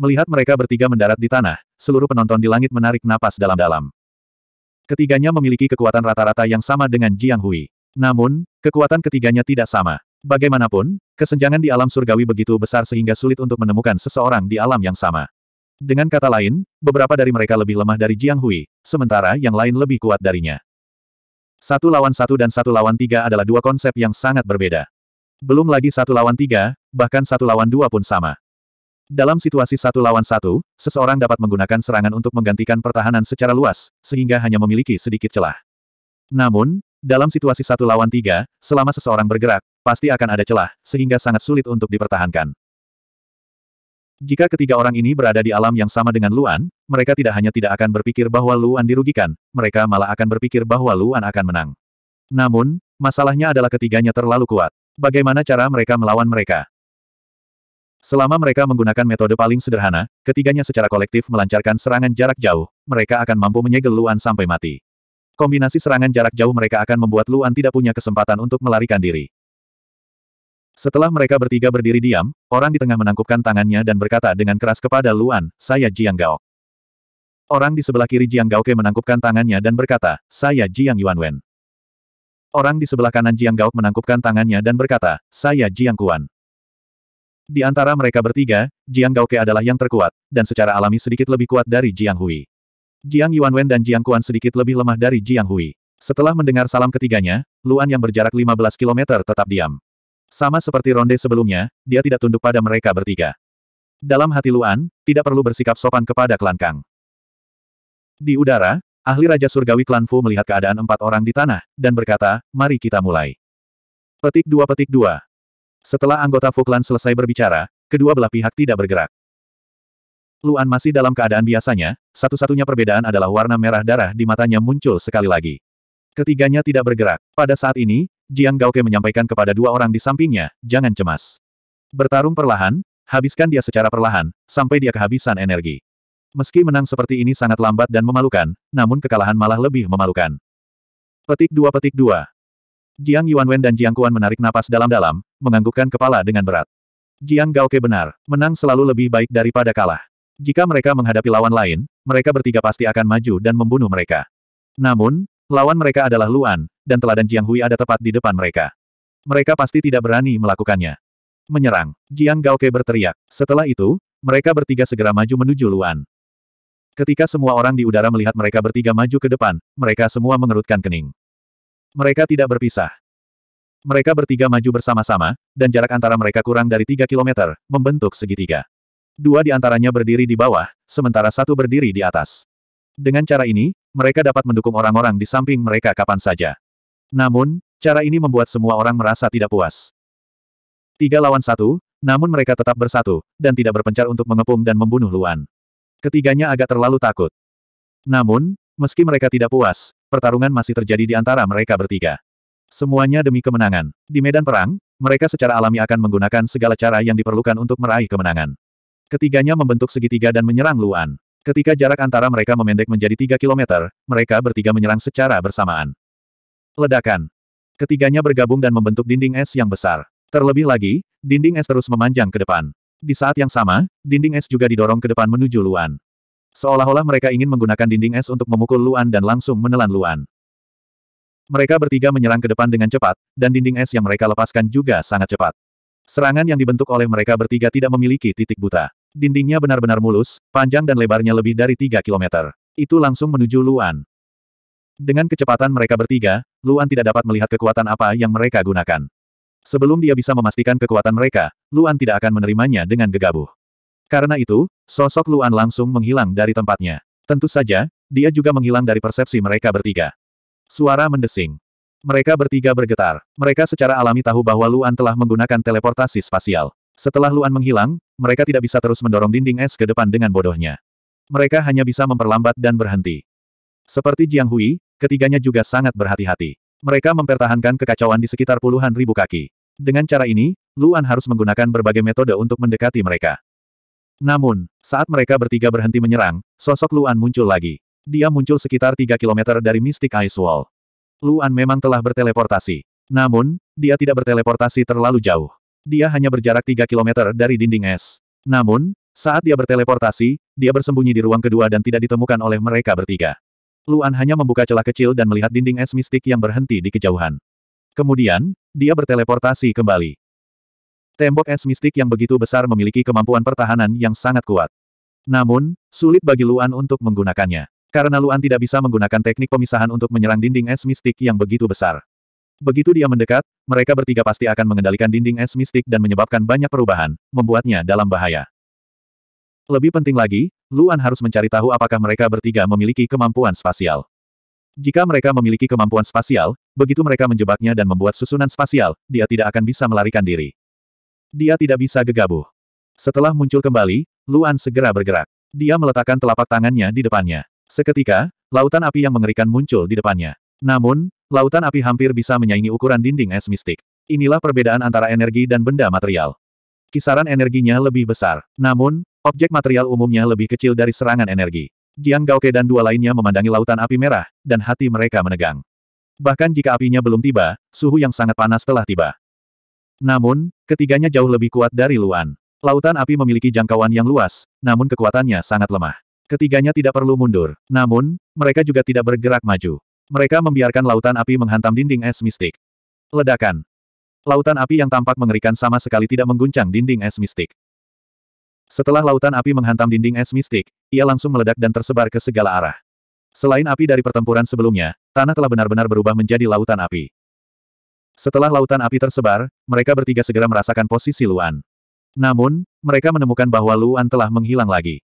Melihat mereka bertiga mendarat di tanah, seluruh penonton di langit menarik napas dalam-dalam. Ketiganya memiliki kekuatan rata-rata yang sama dengan Jiang Hui. Namun, kekuatan ketiganya tidak sama. Bagaimanapun, kesenjangan di alam surgawi begitu besar sehingga sulit untuk menemukan seseorang di alam yang sama. Dengan kata lain, beberapa dari mereka lebih lemah dari Jiang Hui, sementara yang lain lebih kuat darinya. Satu lawan satu dan satu lawan tiga adalah dua konsep yang sangat berbeda. Belum lagi satu lawan tiga, bahkan satu lawan dua pun sama. Dalam situasi satu lawan satu, seseorang dapat menggunakan serangan untuk menggantikan pertahanan secara luas, sehingga hanya memiliki sedikit celah. Namun, dalam situasi satu lawan tiga, selama seseorang bergerak, pasti akan ada celah, sehingga sangat sulit untuk dipertahankan. Jika ketiga orang ini berada di alam yang sama dengan Luan, mereka tidak hanya tidak akan berpikir bahwa Luan dirugikan, mereka malah akan berpikir bahwa Luan akan menang. Namun, masalahnya adalah ketiganya terlalu kuat. Bagaimana cara mereka melawan mereka? Selama mereka menggunakan metode paling sederhana, ketiganya secara kolektif melancarkan serangan jarak jauh, mereka akan mampu menyegel Luan sampai mati. Kombinasi serangan jarak jauh mereka akan membuat Luan tidak punya kesempatan untuk melarikan diri. Setelah mereka bertiga berdiri diam, orang di tengah menangkupkan tangannya dan berkata dengan keras kepada Luan, saya Jiang Gao. Orang di sebelah kiri Jiang Gaoke menangkupkan tangannya dan berkata, saya Jiang Yuanwen. Orang di sebelah kanan Jiang Gao menangkupkan tangannya dan berkata, saya Jiang Kuan. Di antara mereka bertiga, Jiang Gaoke adalah yang terkuat, dan secara alami sedikit lebih kuat dari Jiang Hui. Jiang Yuanwen dan Jiang Kuan sedikit lebih lemah dari Jiang Hui. Setelah mendengar salam ketiganya, Luan yang berjarak 15 km tetap diam. Sama seperti ronde sebelumnya, dia tidak tunduk pada mereka bertiga. Dalam hati Luan, tidak perlu bersikap sopan kepada klan Kang. Di udara, ahli Raja Surgawi klan Fu melihat keadaan empat orang di tanah, dan berkata, mari kita mulai. Petik dua petik dua. Setelah anggota Fu klan selesai berbicara, kedua belah pihak tidak bergerak. Luan masih dalam keadaan biasanya, satu-satunya perbedaan adalah warna merah darah di matanya muncul sekali lagi. Ketiganya tidak bergerak. Pada saat ini, Jiang Gaoke menyampaikan kepada dua orang di sampingnya, jangan cemas. Bertarung perlahan, habiskan dia secara perlahan, sampai dia kehabisan energi. Meski menang seperti ini sangat lambat dan memalukan, namun kekalahan malah lebih memalukan. Petik dua petik dua. Jiang Yuanwen dan Jiang Kuan menarik napas dalam-dalam, menganggukkan kepala dengan berat. Jiang Gaoke benar, menang selalu lebih baik daripada kalah. Jika mereka menghadapi lawan lain, mereka bertiga pasti akan maju dan membunuh mereka. Namun, lawan mereka adalah Luan, dan teladan Jiang Hui ada tepat di depan mereka. Mereka pasti tidak berani melakukannya. Menyerang, Jiang Gaoke berteriak. Setelah itu, mereka bertiga segera maju menuju Luan. Ketika semua orang di udara melihat mereka bertiga maju ke depan, mereka semua mengerutkan kening. Mereka tidak berpisah. Mereka bertiga maju bersama-sama, dan jarak antara mereka kurang dari 3 kilometer, membentuk segitiga. Dua di antaranya berdiri di bawah, sementara satu berdiri di atas. Dengan cara ini, mereka dapat mendukung orang-orang di samping mereka kapan saja. Namun, cara ini membuat semua orang merasa tidak puas. Tiga lawan satu, namun mereka tetap bersatu, dan tidak berpencar untuk mengepung dan membunuh Luan. Ketiganya agak terlalu takut. Namun, meski mereka tidak puas, pertarungan masih terjadi di antara mereka bertiga. Semuanya demi kemenangan. Di medan perang, mereka secara alami akan menggunakan segala cara yang diperlukan untuk meraih kemenangan. Ketiganya membentuk segitiga dan menyerang Luan. Ketika jarak antara mereka memendek menjadi 3 kilometer, mereka bertiga menyerang secara bersamaan. Ledakan. Ketiganya bergabung dan membentuk dinding es yang besar. Terlebih lagi, dinding es terus memanjang ke depan. Di saat yang sama, dinding es juga didorong ke depan menuju Luan. Seolah-olah mereka ingin menggunakan dinding es untuk memukul Luan dan langsung menelan Luan. Mereka bertiga menyerang ke depan dengan cepat, dan dinding es yang mereka lepaskan juga sangat cepat. Serangan yang dibentuk oleh mereka bertiga tidak memiliki titik buta. Dindingnya benar-benar mulus, panjang dan lebarnya lebih dari 3 kilometer. Itu langsung menuju Luan. Dengan kecepatan mereka bertiga, Luan tidak dapat melihat kekuatan apa yang mereka gunakan. Sebelum dia bisa memastikan kekuatan mereka, Luan tidak akan menerimanya dengan gegabah. Karena itu, sosok Luan langsung menghilang dari tempatnya. Tentu saja, dia juga menghilang dari persepsi mereka bertiga. Suara mendesing. Mereka bertiga bergetar. Mereka secara alami tahu bahwa Luan telah menggunakan teleportasi spasial. Setelah Luan menghilang, mereka tidak bisa terus mendorong dinding es ke depan dengan bodohnya. Mereka hanya bisa memperlambat dan berhenti. Seperti Jiang Hui, ketiganya juga sangat berhati-hati. Mereka mempertahankan kekacauan di sekitar puluhan ribu kaki. Dengan cara ini, Luan harus menggunakan berbagai metode untuk mendekati mereka. Namun, saat mereka bertiga berhenti menyerang, sosok Luan muncul lagi. Dia muncul sekitar 3 km dari Mystic Ice Wall. Luan memang telah berteleportasi. Namun, dia tidak berteleportasi terlalu jauh. Dia hanya berjarak 3 km dari dinding es. Namun, saat dia berteleportasi, dia bersembunyi di ruang kedua dan tidak ditemukan oleh mereka bertiga. Luan hanya membuka celah kecil dan melihat dinding es mistik yang berhenti di kejauhan. Kemudian, dia berteleportasi kembali. Tembok es mistik yang begitu besar memiliki kemampuan pertahanan yang sangat kuat. Namun, sulit bagi Luan untuk menggunakannya. Karena Luan tidak bisa menggunakan teknik pemisahan untuk menyerang dinding es mistik yang begitu besar. Begitu dia mendekat, mereka bertiga pasti akan mengendalikan dinding es mistik dan menyebabkan banyak perubahan, membuatnya dalam bahaya. Lebih penting lagi, Luan harus mencari tahu apakah mereka bertiga memiliki kemampuan spasial. Jika mereka memiliki kemampuan spasial, begitu mereka menjebaknya dan membuat susunan spasial, dia tidak akan bisa melarikan diri. Dia tidak bisa gegabah. Setelah muncul kembali, Luan segera bergerak. Dia meletakkan telapak tangannya di depannya. Seketika, lautan api yang mengerikan muncul di depannya. Namun, lautan api hampir bisa menyaingi ukuran dinding es mistik. Inilah perbedaan antara energi dan benda material. Kisaran energinya lebih besar. Namun, Objek material umumnya lebih kecil dari serangan energi. Jiang Gaoke dan dua lainnya memandangi lautan api merah, dan hati mereka menegang. Bahkan jika apinya belum tiba, suhu yang sangat panas telah tiba. Namun, ketiganya jauh lebih kuat dari Luan. Lautan api memiliki jangkauan yang luas, namun kekuatannya sangat lemah. Ketiganya tidak perlu mundur, namun, mereka juga tidak bergerak maju. Mereka membiarkan lautan api menghantam dinding es mistik. Ledakan. Lautan api yang tampak mengerikan sama sekali tidak mengguncang dinding es mistik. Setelah lautan api menghantam dinding es mistik, ia langsung meledak dan tersebar ke segala arah. Selain api dari pertempuran sebelumnya, tanah telah benar-benar berubah menjadi lautan api. Setelah lautan api tersebar, mereka bertiga segera merasakan posisi Luan. Namun, mereka menemukan bahwa Luan telah menghilang lagi.